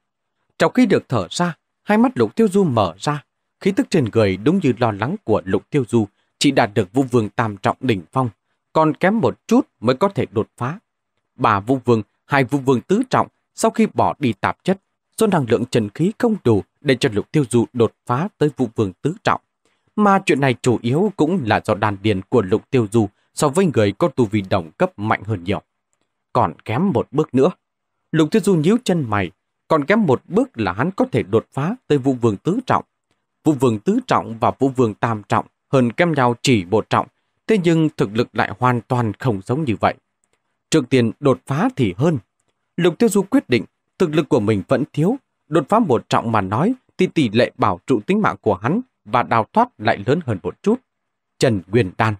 Speaker 1: Trọc khí được thở ra, hai mắt lục tiêu du mở ra, khí tức trên người đúng như lo lắng của lục tiêu du chỉ đạt được vũ vương tam trọng đỉnh phong, còn kém một chút mới có thể đột phá. Bà vũ vương, hai vũ vương tứ trọng, sau khi bỏ đi tạp chất, do năng lượng trần khí không đủ để cho lục tiêu du đột phá tới vũ vương tứ trọng. Mà chuyện này chủ yếu cũng là do đàn điền của lục tiêu du so với người có tu vi đồng cấp mạnh hơn nhiều. Còn kém một bước nữa. Lục tiêu du nhíu chân mày, còn kém một bước là hắn có thể đột phá tới vũ vương tứ trọng. Vũ vương tứ trọng và vũ vương tam trọng hơn kém nhau chỉ một trọng, thế nhưng thực lực lại hoàn toàn không giống như vậy. Trước tiên đột phá thì hơn. Lục Tiêu Du quyết định thực lực của mình vẫn thiếu, đột phá một trọng mà nói thì tỷ lệ bảo trụ tính mạng của hắn và đào thoát lại lớn hơn một chút. Trần Nguyên Đan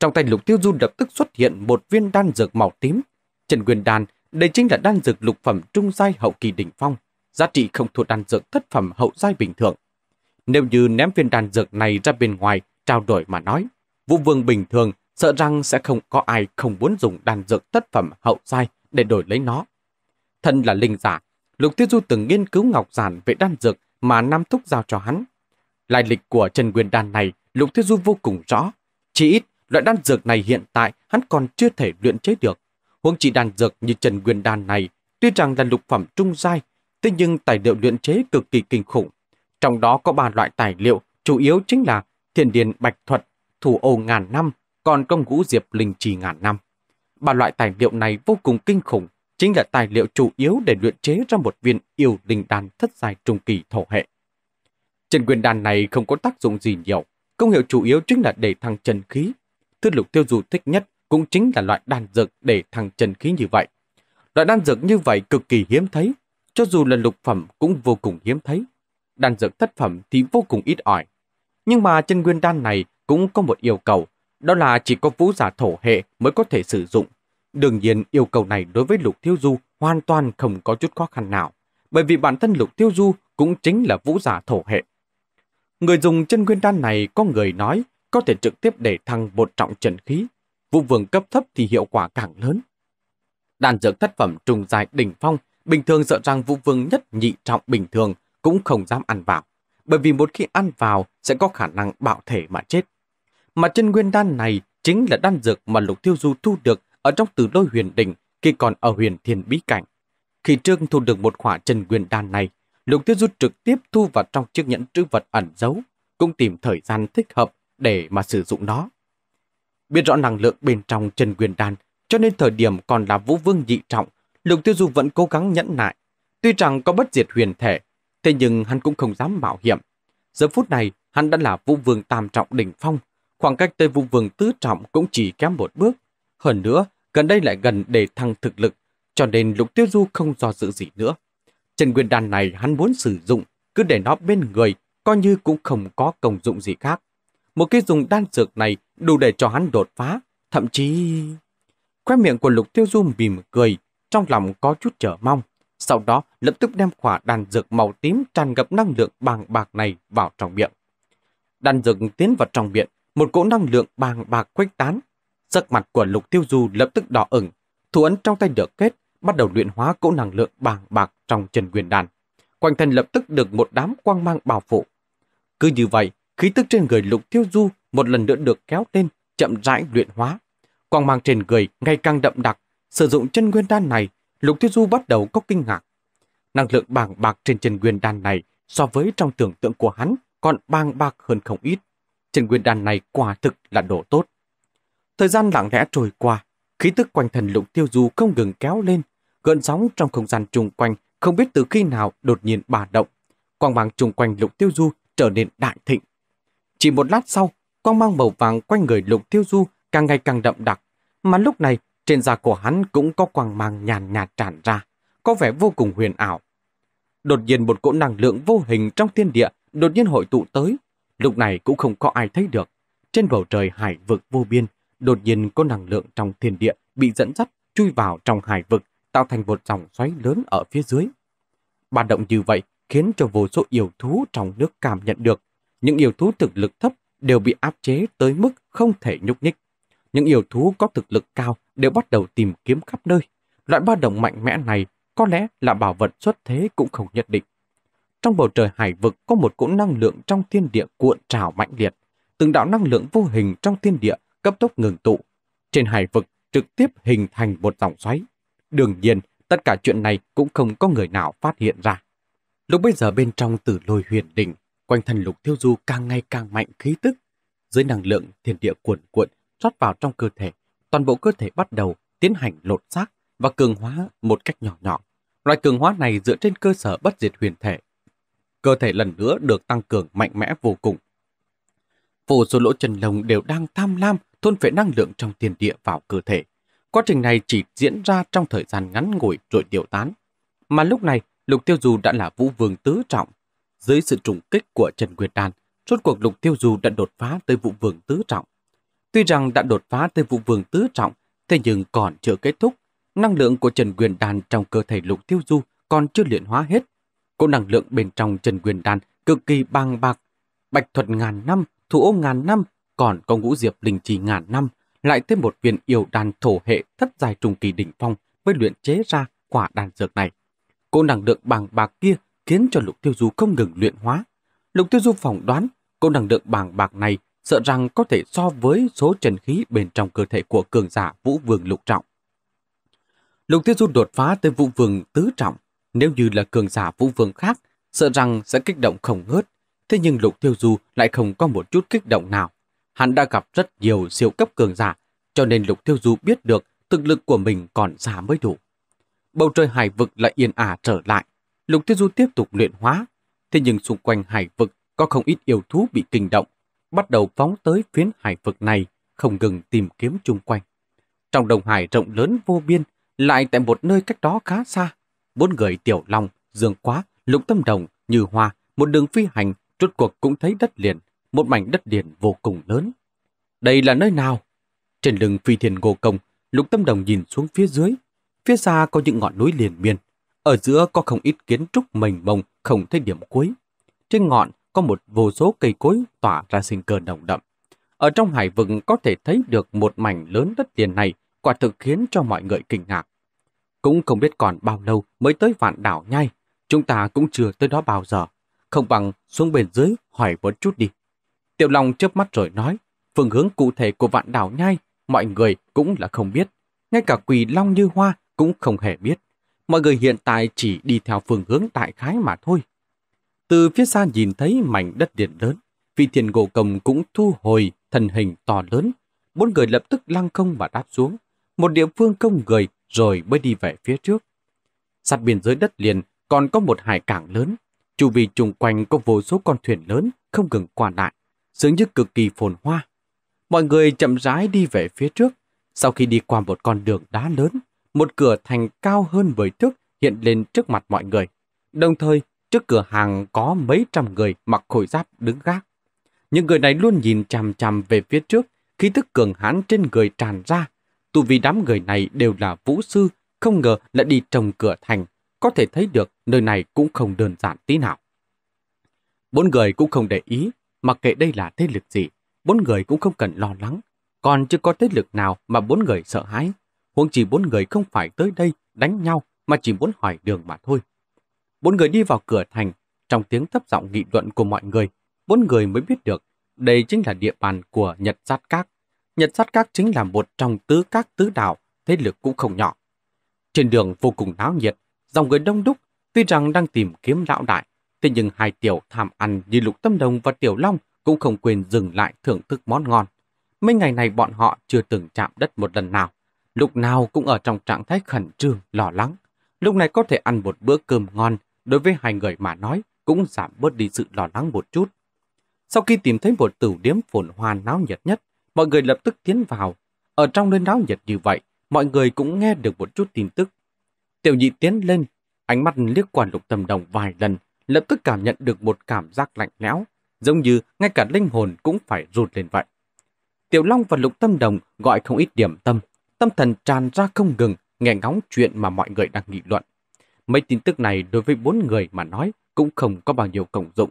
Speaker 1: Trong tay Lục Tiêu Du lập tức xuất hiện một viên đan dược màu tím. Trần Nguyên Đan, đây chính là đan dược lục phẩm trung giai hậu kỳ đỉnh phong, giá trị không thuộc đan dược thất phẩm hậu giai bình thường. Nếu như ném viên đan dược này ra bên ngoài, trao đổi mà nói, Vũ Vương bình thường sợ rằng sẽ không có ai không muốn dùng đan dược tất phẩm hậu sai để đổi lấy nó. Thân là linh giả, Lục Tiêu Du từng nghiên cứu ngọc giản về đan dược mà Nam Thúc giao cho hắn. Lai lịch của Trần Nguyên đan này, Lục Tiêu Du vô cùng rõ. Chỉ ít, loại đan dược này hiện tại hắn còn chưa thể luyện chế được. Huống chỉ đan dược như Trần Nguyên đan này, tuy rằng là lục phẩm trung giai, tuy nhưng tài liệu luyện chế cực kỳ kinh khủng. Trong đó có ba loại tài liệu, chủ yếu chính là thiền điền bạch thuật, thủ ô ngàn năm, còn công ngũ diệp linh trì ngàn năm. Ba loại tài liệu này vô cùng kinh khủng, chính là tài liệu chủ yếu để luyện chế ra một viên yêu linh đan thất giai trung kỳ thổ hệ. Trần quyền đan này không có tác dụng gì nhiều, công hiệu chủ yếu chính là để thăng chân khí. Thư lục tiêu dù thích nhất cũng chính là loại đan dược để thăng chân khí như vậy. Loại đan dược như vậy cực kỳ hiếm thấy, cho dù là lục phẩm cũng vô cùng hiếm thấy. Đan dược thất phẩm thì vô cùng ít ỏi, nhưng mà chân nguyên đan này cũng có một yêu cầu, đó là chỉ có vũ giả thổ hệ mới có thể sử dụng. Đương nhiên yêu cầu này đối với Lục Thiêu Du hoàn toàn không có chút khó khăn nào, bởi vì bản thân Lục Thiêu Du cũng chính là vũ giả thổ hệ. Người dùng chân nguyên đan này có người nói có thể trực tiếp để thăng một trọng trần khí, vụ vườn cấp thấp thì hiệu quả càng lớn. Đàn dược thất phẩm trùng dài đỉnh phong, bình thường sợ rằng vụ vương nhất nhị trọng bình thường cũng không dám ăn vào bởi vì một khi ăn vào sẽ có khả năng bạo thể mà chết. Mà chân nguyên đan này chính là đan dược mà Lục Tiêu Du thu được ở trong từ lôi huyền đỉnh khi còn ở huyền thiên bí cảnh. Khi Trương thu được một khỏa chân nguyên đan này, Lục Tiêu Du trực tiếp thu vào trong chiếc nhẫn trữ vật ẩn giấu, cũng tìm thời gian thích hợp để mà sử dụng nó. Biết rõ năng lượng bên trong chân nguyên đan, cho nên thời điểm còn là vũ vương dị trọng, Lục Tiêu Du vẫn cố gắng nhẫn nại. Tuy rằng có bất diệt huyền thể, Thế nhưng hắn cũng không dám mạo hiểm. Giờ phút này, hắn đã là vũ vương tam trọng đỉnh phong. Khoảng cách tới vũ vương tứ trọng cũng chỉ kém một bước. Hơn nữa, gần đây lại gần để thăng thực lực, cho nên lục tiêu du không do dự gì nữa. Trần quyền Đan này hắn muốn sử dụng, cứ để nó bên người, coi như cũng không có công dụng gì khác. Một cái dùng đan dược này đủ để cho hắn đột phá, thậm chí... Khoe miệng của lục tiêu du mỉm cười, trong lòng có chút trở mong sau đó lập tức đem quả đàn dược màu tím tràn ngập năng lượng bàng bạc này vào trong miệng. Đàn dược tiến vào trong miệng, một cỗ năng lượng bàng bạc khuếch tán. Sắc mặt của Lục Tiêu Du lập tức đỏ ửng, thủ ấn trong tay được kết, bắt đầu luyện hóa cỗ năng lượng bàng bạc trong chân quyền đàn. Quanh thân lập tức được một đám quang mang bao phủ. Cứ như vậy, khí tức trên người Lục Tiêu Du một lần nữa được kéo lên, chậm rãi luyện hóa. Quang mang trên người ngày càng đậm đặc, sử dụng chân nguyên đan này Lục Thiết Du bắt đầu có kinh ngạc. Năng lượng bàng bạc trên Trần nguyên đan này so với trong tưởng tượng của hắn còn bàng bạc hơn không ít. Trần nguyên đan này quả thực là đồ tốt. Thời gian lặng lẽ trôi qua, khí tức quanh thần Lục Tiêu Du không ngừng kéo lên, gợn sóng trong không gian chung quanh không biết từ khi nào đột nhiên bà động. Quang mang chung quanh Lục Tiêu Du trở nên đại thịnh. Chỉ một lát sau, quang mang màu vàng quanh người Lục Tiêu Du càng ngày càng đậm đặc, mà lúc này trên da của hắn cũng có quang mang nhàn nhạt tràn ra, có vẻ vô cùng huyền ảo. Đột nhiên một cỗ năng lượng vô hình trong thiên địa đột nhiên hội tụ tới. Lúc này cũng không có ai thấy được. Trên bầu trời hải vực vô biên, đột nhiên có năng lượng trong thiên địa bị dẫn dắt chui vào trong hải vực, tạo thành một dòng xoáy lớn ở phía dưới. Bản động như vậy khiến cho vô số yêu thú trong nước cảm nhận được. Những yêu thú thực lực thấp đều bị áp chế tới mức không thể nhúc nhích. Những yêu thú có thực lực cao đều bắt đầu tìm kiếm khắp nơi. Loại ba động mạnh mẽ này có lẽ là bảo vật xuất thế cũng không nhất định. Trong bầu trời hải vực có một cỗ năng lượng trong thiên địa cuộn trào mạnh liệt. Từng đạo năng lượng vô hình trong thiên địa cấp tốc ngừng tụ. Trên hải vực trực tiếp hình thành một dòng xoáy. Đương nhiên, tất cả chuyện này cũng không có người nào phát hiện ra. Lúc bây giờ bên trong tử lôi huyền đỉnh, quanh thần lục thiêu du càng ngày càng mạnh khí tức. Dưới năng lượng thiên địa cuộn cuộn rót vào trong cơ thể, toàn bộ cơ thể bắt đầu tiến hành lột xác và cường hóa một cách nhỏ nhỏ. Loại cường hóa này dựa trên cơ sở bất diệt huyền thể. Cơ thể lần nữa được tăng cường mạnh mẽ vô cùng. Vô số lỗ chân lồng đều đang tham lam thôn phệ năng lượng trong tiền địa vào cơ thể. Quá trình này chỉ diễn ra trong thời gian ngắn ngủi rồi tiêu tán. Mà lúc này, Lục Tiêu Du đã là vũ vương tứ trọng. Dưới sự trùng kích của Trần Nguyệt Đan, suốt cuộc Lục Tiêu Du đã đột phá tới vũ vương tứ trọng. Tuy rằng đã đột phá tới vụ vườn tứ trọng, thế nhưng còn chưa kết thúc. Năng lượng của Trần Quyền Đan trong cơ thể lục tiêu du còn chưa luyện hóa hết. Cô năng lượng bên trong Trần Quyền Đan cực kỳ bằng bạc. Bạch thuật ngàn năm, thủ ô ngàn năm, còn có ngũ diệp linh trì ngàn năm, lại thêm một viên yêu đan thổ hệ thất dài trùng kỳ đỉnh phong với luyện chế ra quả đan dược này. Cô năng lượng bằng bạc kia khiến cho lục tiêu du không ngừng luyện hóa. Lục tiêu du phỏng đoán cô năng lượng bằng bạc này sợ rằng có thể so với số chân khí bên trong cơ thể của cường giả Vũ Vương Lục Trọng. Lục Thiên Du đột phá tới Vũ Vương Tứ Trọng, nếu như là cường giả Vũ Vương khác, sợ rằng sẽ kích động không ngớt. Thế nhưng Lục Thiên Du lại không có một chút kích động nào. Hắn đã gặp rất nhiều siêu cấp cường giả, cho nên Lục Thiên Du biết được thực lực của mình còn xa mới đủ. Bầu trời hải vực lại yên ả trở lại, Lục Thiên Du tiếp tục luyện hóa. Thế nhưng xung quanh hải vực có không ít yêu thú bị kinh động, bắt đầu phóng tới phiến hải vực này, không ngừng tìm kiếm chung quanh. Trong đồng hải rộng lớn vô biên, lại tại một nơi cách đó khá xa, bốn người tiểu long, dương quá, lục tâm đồng, như hoa, một đường phi hành, rốt cuộc cũng thấy đất liền, một mảnh đất liền vô cùng lớn. Đây là nơi nào? Trên lưng phi thiền ngô công, lục tâm đồng nhìn xuống phía dưới. Phía xa có những ngọn núi liền miên. Ở giữa có không ít kiến trúc mềm mông, không thấy điểm cuối. Trên ngọn có một vô số cây cối tỏa ra sinh cơ nồng đậm. Ở trong hải vực có thể thấy được một mảnh lớn đất tiền này quả thực khiến cho mọi người kinh ngạc. Cũng không biết còn bao lâu mới tới vạn đảo nhai, chúng ta cũng chưa tới đó bao giờ. Không bằng xuống bên dưới hỏi một chút đi. Tiểu Long chớp mắt rồi nói, phương hướng cụ thể của vạn đảo nhai mọi người cũng là không biết. Ngay cả quỳ Long Như Hoa cũng không hề biết. Mọi người hiện tại chỉ đi theo phương hướng tại khái mà thôi. Từ phía xa nhìn thấy mảnh đất điện lớn, vị thiền gỗ cầm cũng thu hồi thần hình to lớn. Bốn người lập tức lăng không và đáp xuống, một địa phương công người rồi mới đi về phía trước. Sát biên giới đất liền còn có một hải cảng lớn, chu vi chung quanh có vô số con thuyền lớn không ngừng qua lại, dường như cực kỳ phồn hoa. Mọi người chậm rãi đi về phía trước, sau khi đi qua một con đường đá lớn, một cửa thành cao hơn 10 thước hiện lên trước mặt mọi người. Đồng thời, Trước cửa hàng có mấy trăm người mặc khôi giáp đứng gác. Những người này luôn nhìn chằm chằm về phía trước, khí tức cường hãn trên người tràn ra. Tù vì đám người này đều là vũ sư, không ngờ lại đi trồng cửa thành. Có thể thấy được nơi này cũng không đơn giản tí nào. Bốn người cũng không để ý, mặc kệ đây là thế lực gì, bốn người cũng không cần lo lắng. Còn chưa có thế lực nào mà bốn người sợ hãi. Huống chỉ bốn người không phải tới đây đánh nhau mà chỉ muốn hỏi đường mà thôi. Bốn người đi vào cửa thành, trong tiếng thấp giọng nghị luận của mọi người, bốn người mới biết được đây chính là địa bàn của Nhật Sát Các. Nhật Sát Các chính là một trong tứ các tứ đảo, thế lực cũng không nhỏ. Trên đường vô cùng náo nhiệt, dòng người đông đúc, tuy rằng đang tìm kiếm lão đại, thế nhưng hai tiểu tham ăn như Lục Tâm Đồng và Tiểu Long cũng không quên dừng lại thưởng thức món ngon. Mấy ngày này bọn họ chưa từng chạm đất một lần nào, lúc nào cũng ở trong trạng thái khẩn trương, lo lắng. Lúc này có thể ăn một bữa cơm ngon đối với hai người mà nói cũng giảm bớt đi sự lo lắng một chút. Sau khi tìm thấy một tử điếm phồn hoa náo nhiệt nhất, mọi người lập tức tiến vào. Ở trong nơi náo nhiệt như vậy, mọi người cũng nghe được một chút tin tức. Tiểu nhị tiến lên, ánh mắt liếc qua lục tầm đồng vài lần, lập tức cảm nhận được một cảm giác lạnh lẽo, giống như ngay cả linh hồn cũng phải rụt lên vậy. Tiểu Long và Lục Tâm Đồng gọi không ít điểm tâm, tâm thần tràn ra không ngừng, nghe ngóng chuyện mà mọi người đang nghị luận. Mấy tin tức này đối với bốn người mà nói cũng không có bao nhiêu công dụng.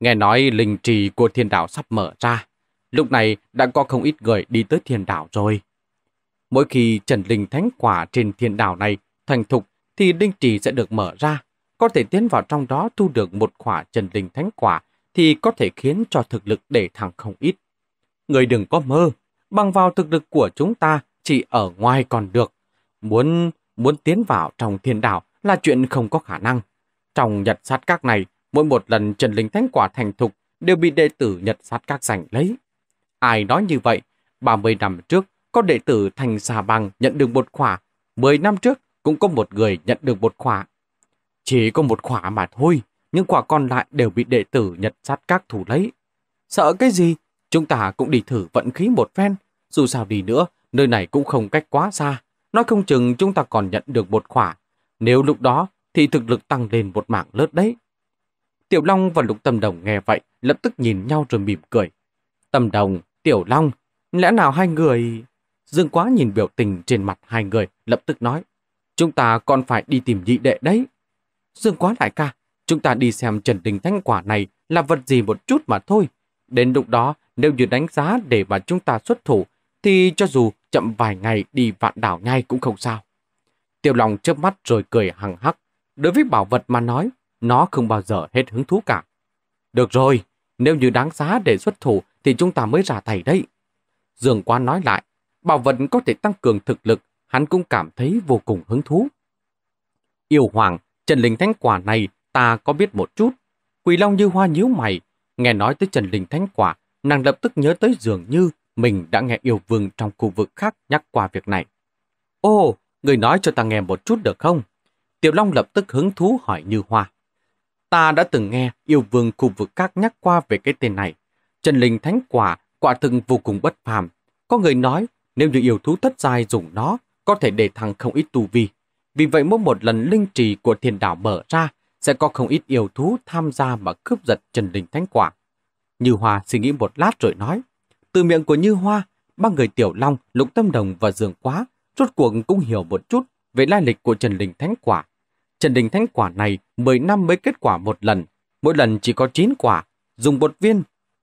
Speaker 1: Nghe nói linh trì của thiên đảo sắp mở ra. Lúc này đã có không ít người đi tới thiên đảo rồi. Mỗi khi trần linh thánh quả trên thiên đảo này thành thục thì linh trì sẽ được mở ra. Có thể tiến vào trong đó thu được một quả trần linh thánh quả thì có thể khiến cho thực lực để thẳng không ít. Người đừng có mơ, bằng vào thực lực của chúng ta chỉ ở ngoài còn được. Muốn muốn tiến vào trong thiên đảo là chuyện không có khả năng. Trong nhật sát các này, mỗi một lần Trần Linh Thánh Quả thành thục đều bị đệ tử nhật sát các giành lấy. Ai nói như vậy? 30 năm trước, có đệ tử thành xà bằng nhận được một khỏa. 10 năm trước, cũng có một người nhận được một khỏa. Chỉ có một khỏa mà thôi, những quả còn lại đều bị đệ tử nhật sát các thủ lấy. Sợ cái gì? Chúng ta cũng đi thử vận khí một phen. Dù sao đi nữa, nơi này cũng không cách quá xa. Nói không chừng chúng ta còn nhận được một khỏa nếu lúc đó thì thực lực tăng lên một mảng lớn đấy. Tiểu Long và Lục Tâm Đồng nghe vậy lập tức nhìn nhau rồi mỉm cười. Tâm Đồng, Tiểu Long, lẽ nào hai người... Dương Quá nhìn biểu tình trên mặt hai người lập tức nói. Chúng ta còn phải đi tìm nhị đệ đấy. Dương Quá đại ca, chúng ta đi xem trần đình thanh quả này là vật gì một chút mà thôi. Đến lúc đó, nếu như đánh giá để mà chúng ta xuất thủ, thì cho dù chậm vài ngày đi vạn đảo ngay cũng không sao tiểu Long chớp mắt rồi cười hằng hắc. Đối với bảo vật mà nói, nó không bao giờ hết hứng thú cả. Được rồi, nếu như đáng giá để xuất thủ thì chúng ta mới ra tay đấy. Dương Quá nói lại, bảo vật có thể tăng cường thực lực, hắn cũng cảm thấy vô cùng hứng thú. Yêu Hoàng, Trần Linh Thánh Quả này ta có biết một chút. Quỳ Long như hoa nhíu mày, nghe nói tới Trần Linh Thánh Quả, nàng lập tức nhớ tới dường như mình đã nghe yêu vương trong khu vực khác nhắc qua việc này. Ồ, Người nói cho ta nghe một chút được không? Tiểu Long lập tức hứng thú hỏi Như Hoa. Ta đã từng nghe yêu vương khu vực các nhắc qua về cái tên này. Trần Linh Thánh Quả quả thực vô cùng bất phàm. Có người nói nếu như yêu thú thất giai dùng nó có thể để thăng không ít tu vi. Vì vậy mỗi một lần linh trì của thiền đảo mở ra sẽ có không ít yêu thú tham gia mà cướp giật Trần Linh Thánh Quả. Như Hoa suy nghĩ một lát rồi nói. Từ miệng của Như Hoa, ba người Tiểu Long, Lục Tâm Đồng và dường Quá rốt cuộc cũng hiểu một chút về lai lịch của Trần Đình Thánh Quả. Trần Đình Thánh Quả này 10 năm mới kết quả một lần, mỗi lần chỉ có 9 quả, dùng bột viên,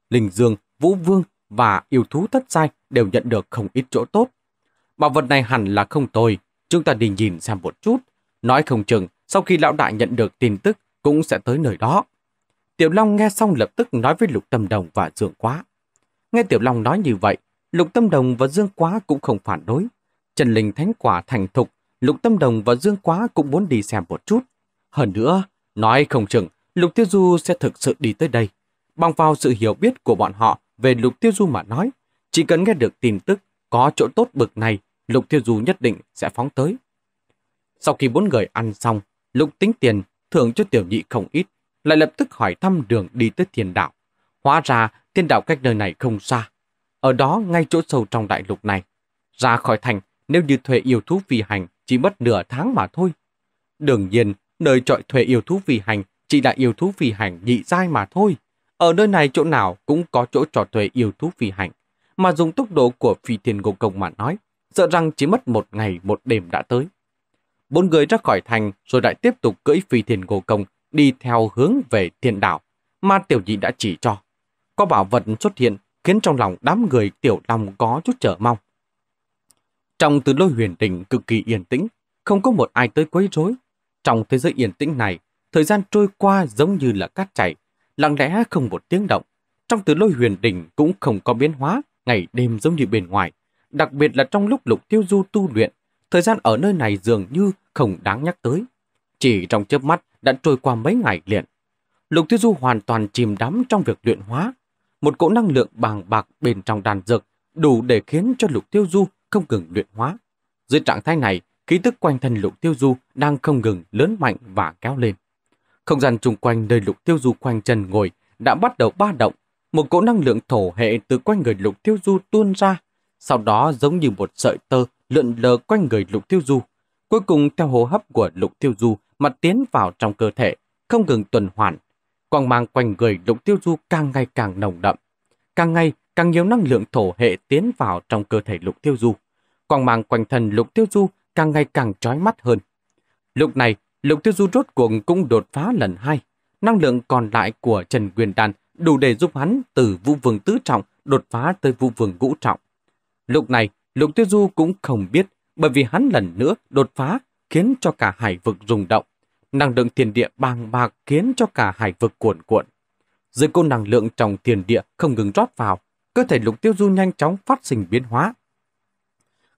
Speaker 1: Linh Dương, Vũ Vương và yêu thú thất sai đều nhận được không ít chỗ tốt. Bảo vật này hẳn là không tồi, chúng ta đi nhìn xem một chút. Nói không chừng, sau khi lão đại nhận được tin tức cũng sẽ tới nơi đó. Tiểu Long nghe xong lập tức nói với Lục Tâm Đồng và Dương Quá. Nghe Tiểu Long nói như vậy, Lục Tâm Đồng và Dương Quá cũng không phản đối, Trần Linh Thánh Quả thành thục, Lục Tâm Đồng và Dương Quá cũng muốn đi xem một chút. Hơn nữa, nói không chừng, Lục Tiêu Du sẽ thực sự đi tới đây. Bằng vào sự hiểu biết của bọn họ về Lục Tiêu Du mà nói, chỉ cần nghe được tin tức có chỗ tốt bực này, Lục Tiêu Du nhất định sẽ phóng tới. Sau khi bốn người ăn xong, Lục tính tiền thưởng cho tiểu nhị không ít, lại lập tức hỏi thăm đường đi tới thiên đạo. Hóa ra thiên đạo cách nơi này không xa. Ở đó ngay chỗ sâu trong đại lục này. Ra khỏi thành, nếu như thuê yêu thú phi hành, chỉ mất nửa tháng mà thôi. Đương nhiên, nơi chọn thuê yêu thú phi hành chỉ là yêu thú phi hành nhị giai mà thôi. Ở nơi này chỗ nào cũng có chỗ trò thuê yêu thú phi hành. Mà dùng tốc độ của phi thiên ngô công mà nói, sợ rằng chỉ mất một ngày một đêm đã tới. Bốn người ra khỏi thành rồi lại tiếp tục cưỡi phi thiên ngô công đi theo hướng về thiên đảo mà tiểu nhị đã chỉ cho. Có bảo vật xuất hiện khiến trong lòng đám người tiểu long có chút trở mong. Trong từ lôi huyền đỉnh cực kỳ yên tĩnh, không có một ai tới quấy rối. Trong thế giới yên tĩnh này, thời gian trôi qua giống như là cát chảy, lặng lẽ không một tiếng động. Trong từ lôi huyền đỉnh cũng không có biến hóa, ngày đêm giống như bên ngoài. Đặc biệt là trong lúc lục tiêu du tu luyện, thời gian ở nơi này dường như không đáng nhắc tới. Chỉ trong chớp mắt đã trôi qua mấy ngày liền. Lục tiêu du hoàn toàn chìm đắm trong việc luyện hóa. Một cỗ năng lượng bàng bạc bên trong đàn dược đủ để khiến cho lục tiêu du không ngừng luyện hóa. Dưới trạng thái này, khí tức quanh thân lục tiêu du đang không ngừng lớn mạnh và kéo lên. Không gian chung quanh nơi lục tiêu du quanh chân ngồi đã bắt đầu ba động, một cỗ năng lượng thổ hệ từ quanh người lục tiêu du tuôn ra, sau đó giống như một sợi tơ lượn lờ quanh người lục tiêu du. Cuối cùng theo hô hấp của lục tiêu du mà tiến vào trong cơ thể, không ngừng tuần hoàn. Quang mang quanh người lục tiêu du càng ngày càng nồng đậm. Càng ngày, càng nhiều năng lượng thổ hệ tiến vào trong cơ thể lục tiêu du. Quang mang quanh thân Lục Tiêu Du càng ngày càng trói mắt hơn. Lúc này, Lục Tiêu Du rốt cuộc cũng đột phá lần hai. Năng lượng còn lại của Trần Quyền Đan đủ để giúp hắn từ vũ vương tứ trọng đột phá tới vũ vương ngũ trọng. Lúc này, Lục Tiêu Du cũng không biết bởi vì hắn lần nữa đột phá khiến cho cả hải vực rung động. Năng lượng tiền địa bàng bạc khiến cho cả hải vực cuộn cuộn. Dưới cô năng lượng trong tiền địa không ngừng rót vào, cơ thể Lục Tiêu Du nhanh chóng phát sinh biến hóa,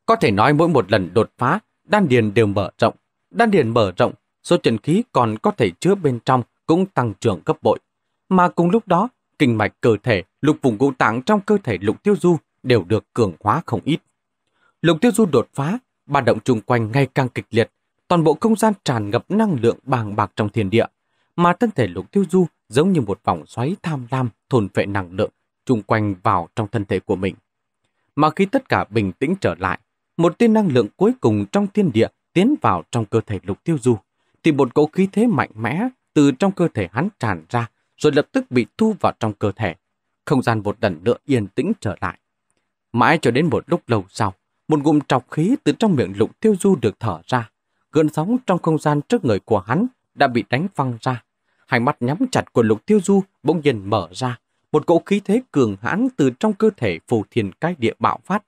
Speaker 1: có thể nói mỗi một lần đột phá, đan điền đều mở rộng. Đan điền mở rộng, số chân khí còn có thể chứa bên trong cũng tăng trưởng gấp bội. Mà cùng lúc đó, kinh mạch cơ thể, lục vùng ngũ tạng trong cơ thể lục tiêu du đều được cường hóa không ít. Lục tiêu du đột phá, ba động chung quanh ngày càng kịch liệt, toàn bộ không gian tràn ngập năng lượng bàng bạc trong thiên địa, mà thân thể lục tiêu du giống như một vòng xoáy tham lam thôn phệ năng lượng chung quanh vào trong thân thể của mình. Mà khi tất cả bình tĩnh trở lại, một tiên năng lượng cuối cùng trong thiên địa tiến vào trong cơ thể lục tiêu du, thì một cỗ khí thế mạnh mẽ từ trong cơ thể hắn tràn ra, rồi lập tức bị thu vào trong cơ thể. Không gian một lần nữa yên tĩnh trở lại. Mãi cho đến một lúc lâu sau, một ngụm trọc khí từ trong miệng lục tiêu du được thở ra. Gơn sóng trong không gian trước người của hắn đã bị đánh văng ra. Hai mắt nhắm chặt của lục tiêu du bỗng nhiên mở ra. Một cỗ khí thế cường hãn từ trong cơ thể phù thiền cái địa bạo phát,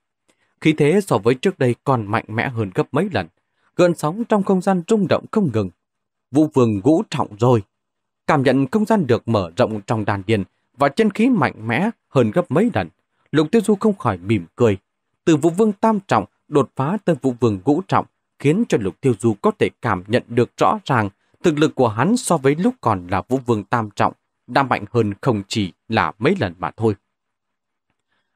Speaker 1: Khí thế so với trước đây còn mạnh mẽ hơn gấp mấy lần. Gợn sóng trong không gian rung động không ngừng. Vũ vương ngũ trọng rồi. Cảm nhận không gian được mở rộng trong đàn điền và chân khí mạnh mẽ hơn gấp mấy lần. Lục tiêu du không khỏi mỉm cười. Từ vũ vương tam trọng đột phá tới vũ vương ngũ trọng khiến cho lục tiêu du có thể cảm nhận được rõ ràng thực lực của hắn so với lúc còn là vũ vương tam trọng đã mạnh hơn không chỉ là mấy lần mà thôi.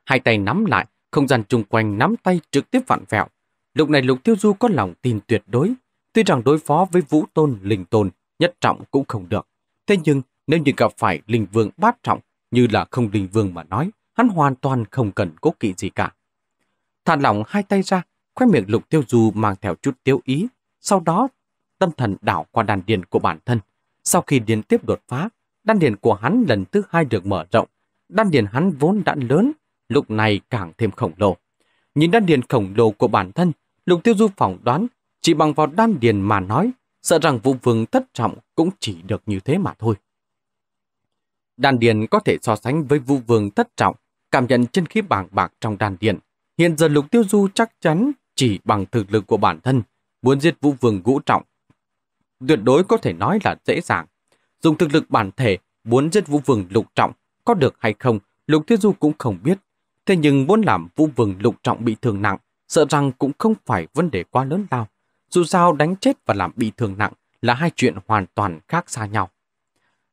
Speaker 1: Hai tay nắm lại, không gian chung quanh nắm tay trực tiếp vặn vẹo. Lúc này Lục Tiêu Du có lòng tin tuyệt đối. Tuy rằng đối phó với Vũ Tôn, Linh Tôn, Nhất Trọng cũng không được. Thế nhưng nếu như gặp phải Linh Vương bát trọng như là không Linh Vương mà nói, hắn hoàn toàn không cần cố kỵ gì cả. Thản lỏng hai tay ra, khoe miệng Lục Tiêu Du mang theo chút tiêu ý. Sau đó tâm thần đảo qua đàn điền của bản thân. Sau khi điền tiếp đột phá, đan điền của hắn lần thứ hai được mở rộng. Đan điền hắn vốn đã lớn, lúc này càng thêm khổng lồ. Nhìn đan điền khổng lồ của bản thân, Lục Tiêu Du phỏng đoán chỉ bằng vào đan điền mà nói, sợ rằng vũ vương thất trọng cũng chỉ được như thế mà thôi. Đan điền có thể so sánh với vũ vương thất trọng, cảm nhận chân khí bảng bạc trong đan điền. Hiện giờ Lục Tiêu Du chắc chắn chỉ bằng thực lực của bản thân, muốn giết vũ vương ngũ trọng. Tuyệt đối có thể nói là dễ dàng. Dùng thực lực bản thể muốn giết vũ vương lục trọng có được hay không, Lục Tiêu Du cũng không biết. Thế nhưng muốn làm Vũ Vương lục trọng bị thương nặng, sợ rằng cũng không phải vấn đề quá lớn lao. Dù sao đánh chết và làm bị thương nặng là hai chuyện hoàn toàn khác xa nhau.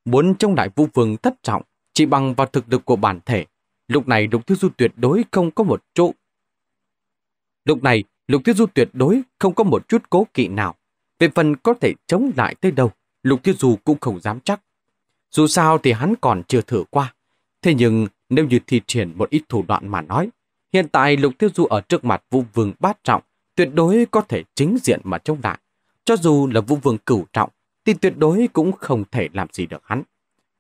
Speaker 1: Muốn chống lại Vũ Vương thất trọng chỉ bằng vào thực lực của bản thể, lúc này Lục Thiếu Du tuyệt đối không có một chỗ. Lúc này, Lục Thiếu Du tuyệt đối không có một chút cố kỵ nào. Về phần có thể chống lại tới đâu, Lục Thiếu Du cũng không dám chắc. Dù sao thì hắn còn chưa thử qua. Thế nhưng nếu như thi triển một ít thủ đoạn mà nói, hiện tại Lục Tiêu Du ở trước mặt Vũ Vương bát trọng, tuyệt đối có thể chính diện mà chống lại. Cho dù là Vũ Vương cửu trọng, thì tuyệt đối cũng không thể làm gì được hắn.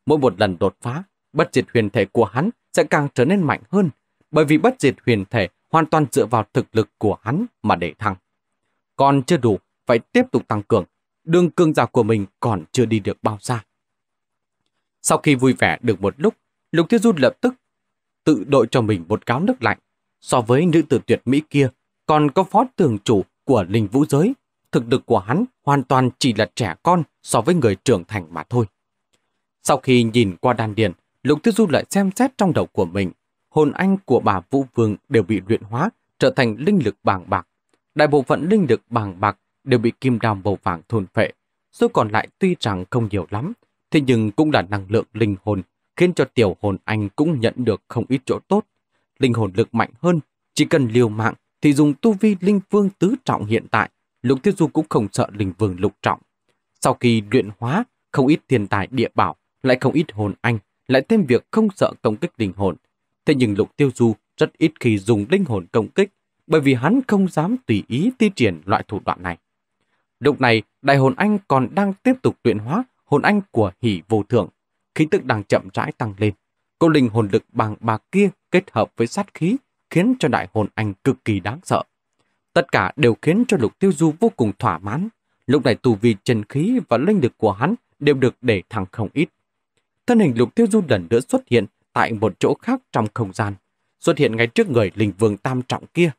Speaker 1: Mỗi một lần đột phá, bất diệt huyền thể của hắn sẽ càng trở nên mạnh hơn, bởi vì bất diệt huyền thể hoàn toàn dựa vào thực lực của hắn mà để thăng. Còn chưa đủ, phải tiếp tục tăng cường, đường cương giả của mình còn chưa đi được bao xa. Sau khi vui vẻ được một lúc, Lục Tiêu Du lập tức tự đội cho mình một cáo nước lạnh. So với nữ tử tuyệt mỹ kia, còn có phó tường chủ của linh vũ giới, thực lực của hắn hoàn toàn chỉ là trẻ con so với người trưởng thành mà thôi. Sau khi nhìn qua đan điền, Lục Tư Du lại xem xét trong đầu của mình, hồn anh của bà Vũ Vương đều bị luyện hóa, trở thành linh lực bàng bạc. Đại bộ phận linh lực bàng bạc đều bị kim đàm màu vàng thôn phệ, số còn lại tuy rằng không nhiều lắm, thế nhưng cũng là năng lượng linh hồn khiến cho tiểu hồn anh cũng nhận được không ít chỗ tốt. Linh hồn lực mạnh hơn, chỉ cần liều mạng thì dùng tu vi linh vương tứ trọng hiện tại, Lục Tiêu Du cũng không sợ linh vương lục trọng. Sau khi luyện hóa, không ít thiên tài địa bảo, lại không ít hồn anh, lại thêm việc không sợ công kích linh hồn. Thế nhưng Lục Tiêu Du rất ít khi dùng linh hồn công kích, bởi vì hắn không dám tùy ý thi triển loại thủ đoạn này. Lúc này, đại hồn anh còn đang tiếp tục luyện hóa hồn anh của hỷ vô thượng, khí tức đang chậm rãi tăng lên. Cô linh hồn lực bằng bà kia kết hợp với sát khí khiến cho đại hồn anh cực kỳ đáng sợ. Tất cả đều khiến cho lục tiêu du vô cùng thỏa mãn. Lúc này tù vi chân khí và linh lực của hắn đều được để thẳng không ít. Thân hình lục tiêu du lần nữa xuất hiện tại một chỗ khác trong không gian, xuất hiện ngay trước người linh vương tam trọng kia.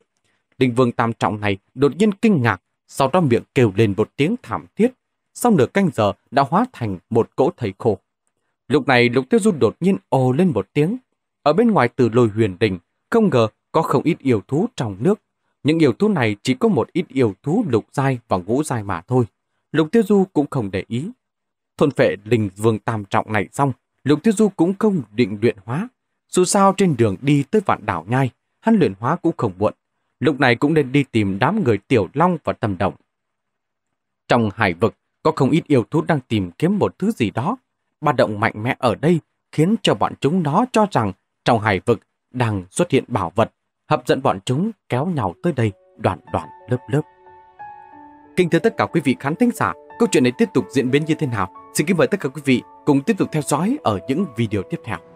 Speaker 1: Linh vương tam trọng này đột nhiên kinh ngạc, sau đó miệng kêu lên một tiếng thảm thiết. Sau nửa canh giờ đã hóa thành một cỗ thầy khổ. Lúc này Lục Tiêu Du đột nhiên ồ lên một tiếng. Ở bên ngoài từ lôi huyền đỉnh, không ngờ có không ít yêu thú trong nước. Những yêu thú này chỉ có một ít yêu thú lục giai và ngũ giai mà thôi. Lục Tiêu Du cũng không để ý. Thôn phệ linh vương tam trọng này xong, Lục Tiêu Du cũng không định luyện hóa. Dù sao trên đường đi tới vạn đảo nhai, hắn luyện hóa cũng không muộn. Lúc này cũng nên đi tìm đám người tiểu long và tầm động. Trong hải vực, có không ít yêu thú đang tìm kiếm một thứ gì đó Ba động mạnh mẽ ở đây khiến cho bọn chúng nó cho rằng trong hải vực đang xuất hiện bảo vật, hấp dẫn bọn chúng kéo nhau tới đây đoạn đoạn lớp lớp. Kính thưa tất cả quý vị khán thính giả, câu chuyện này tiếp tục diễn biến như thế nào? Xin kính mời tất cả quý vị cùng tiếp tục theo dõi ở những video tiếp theo.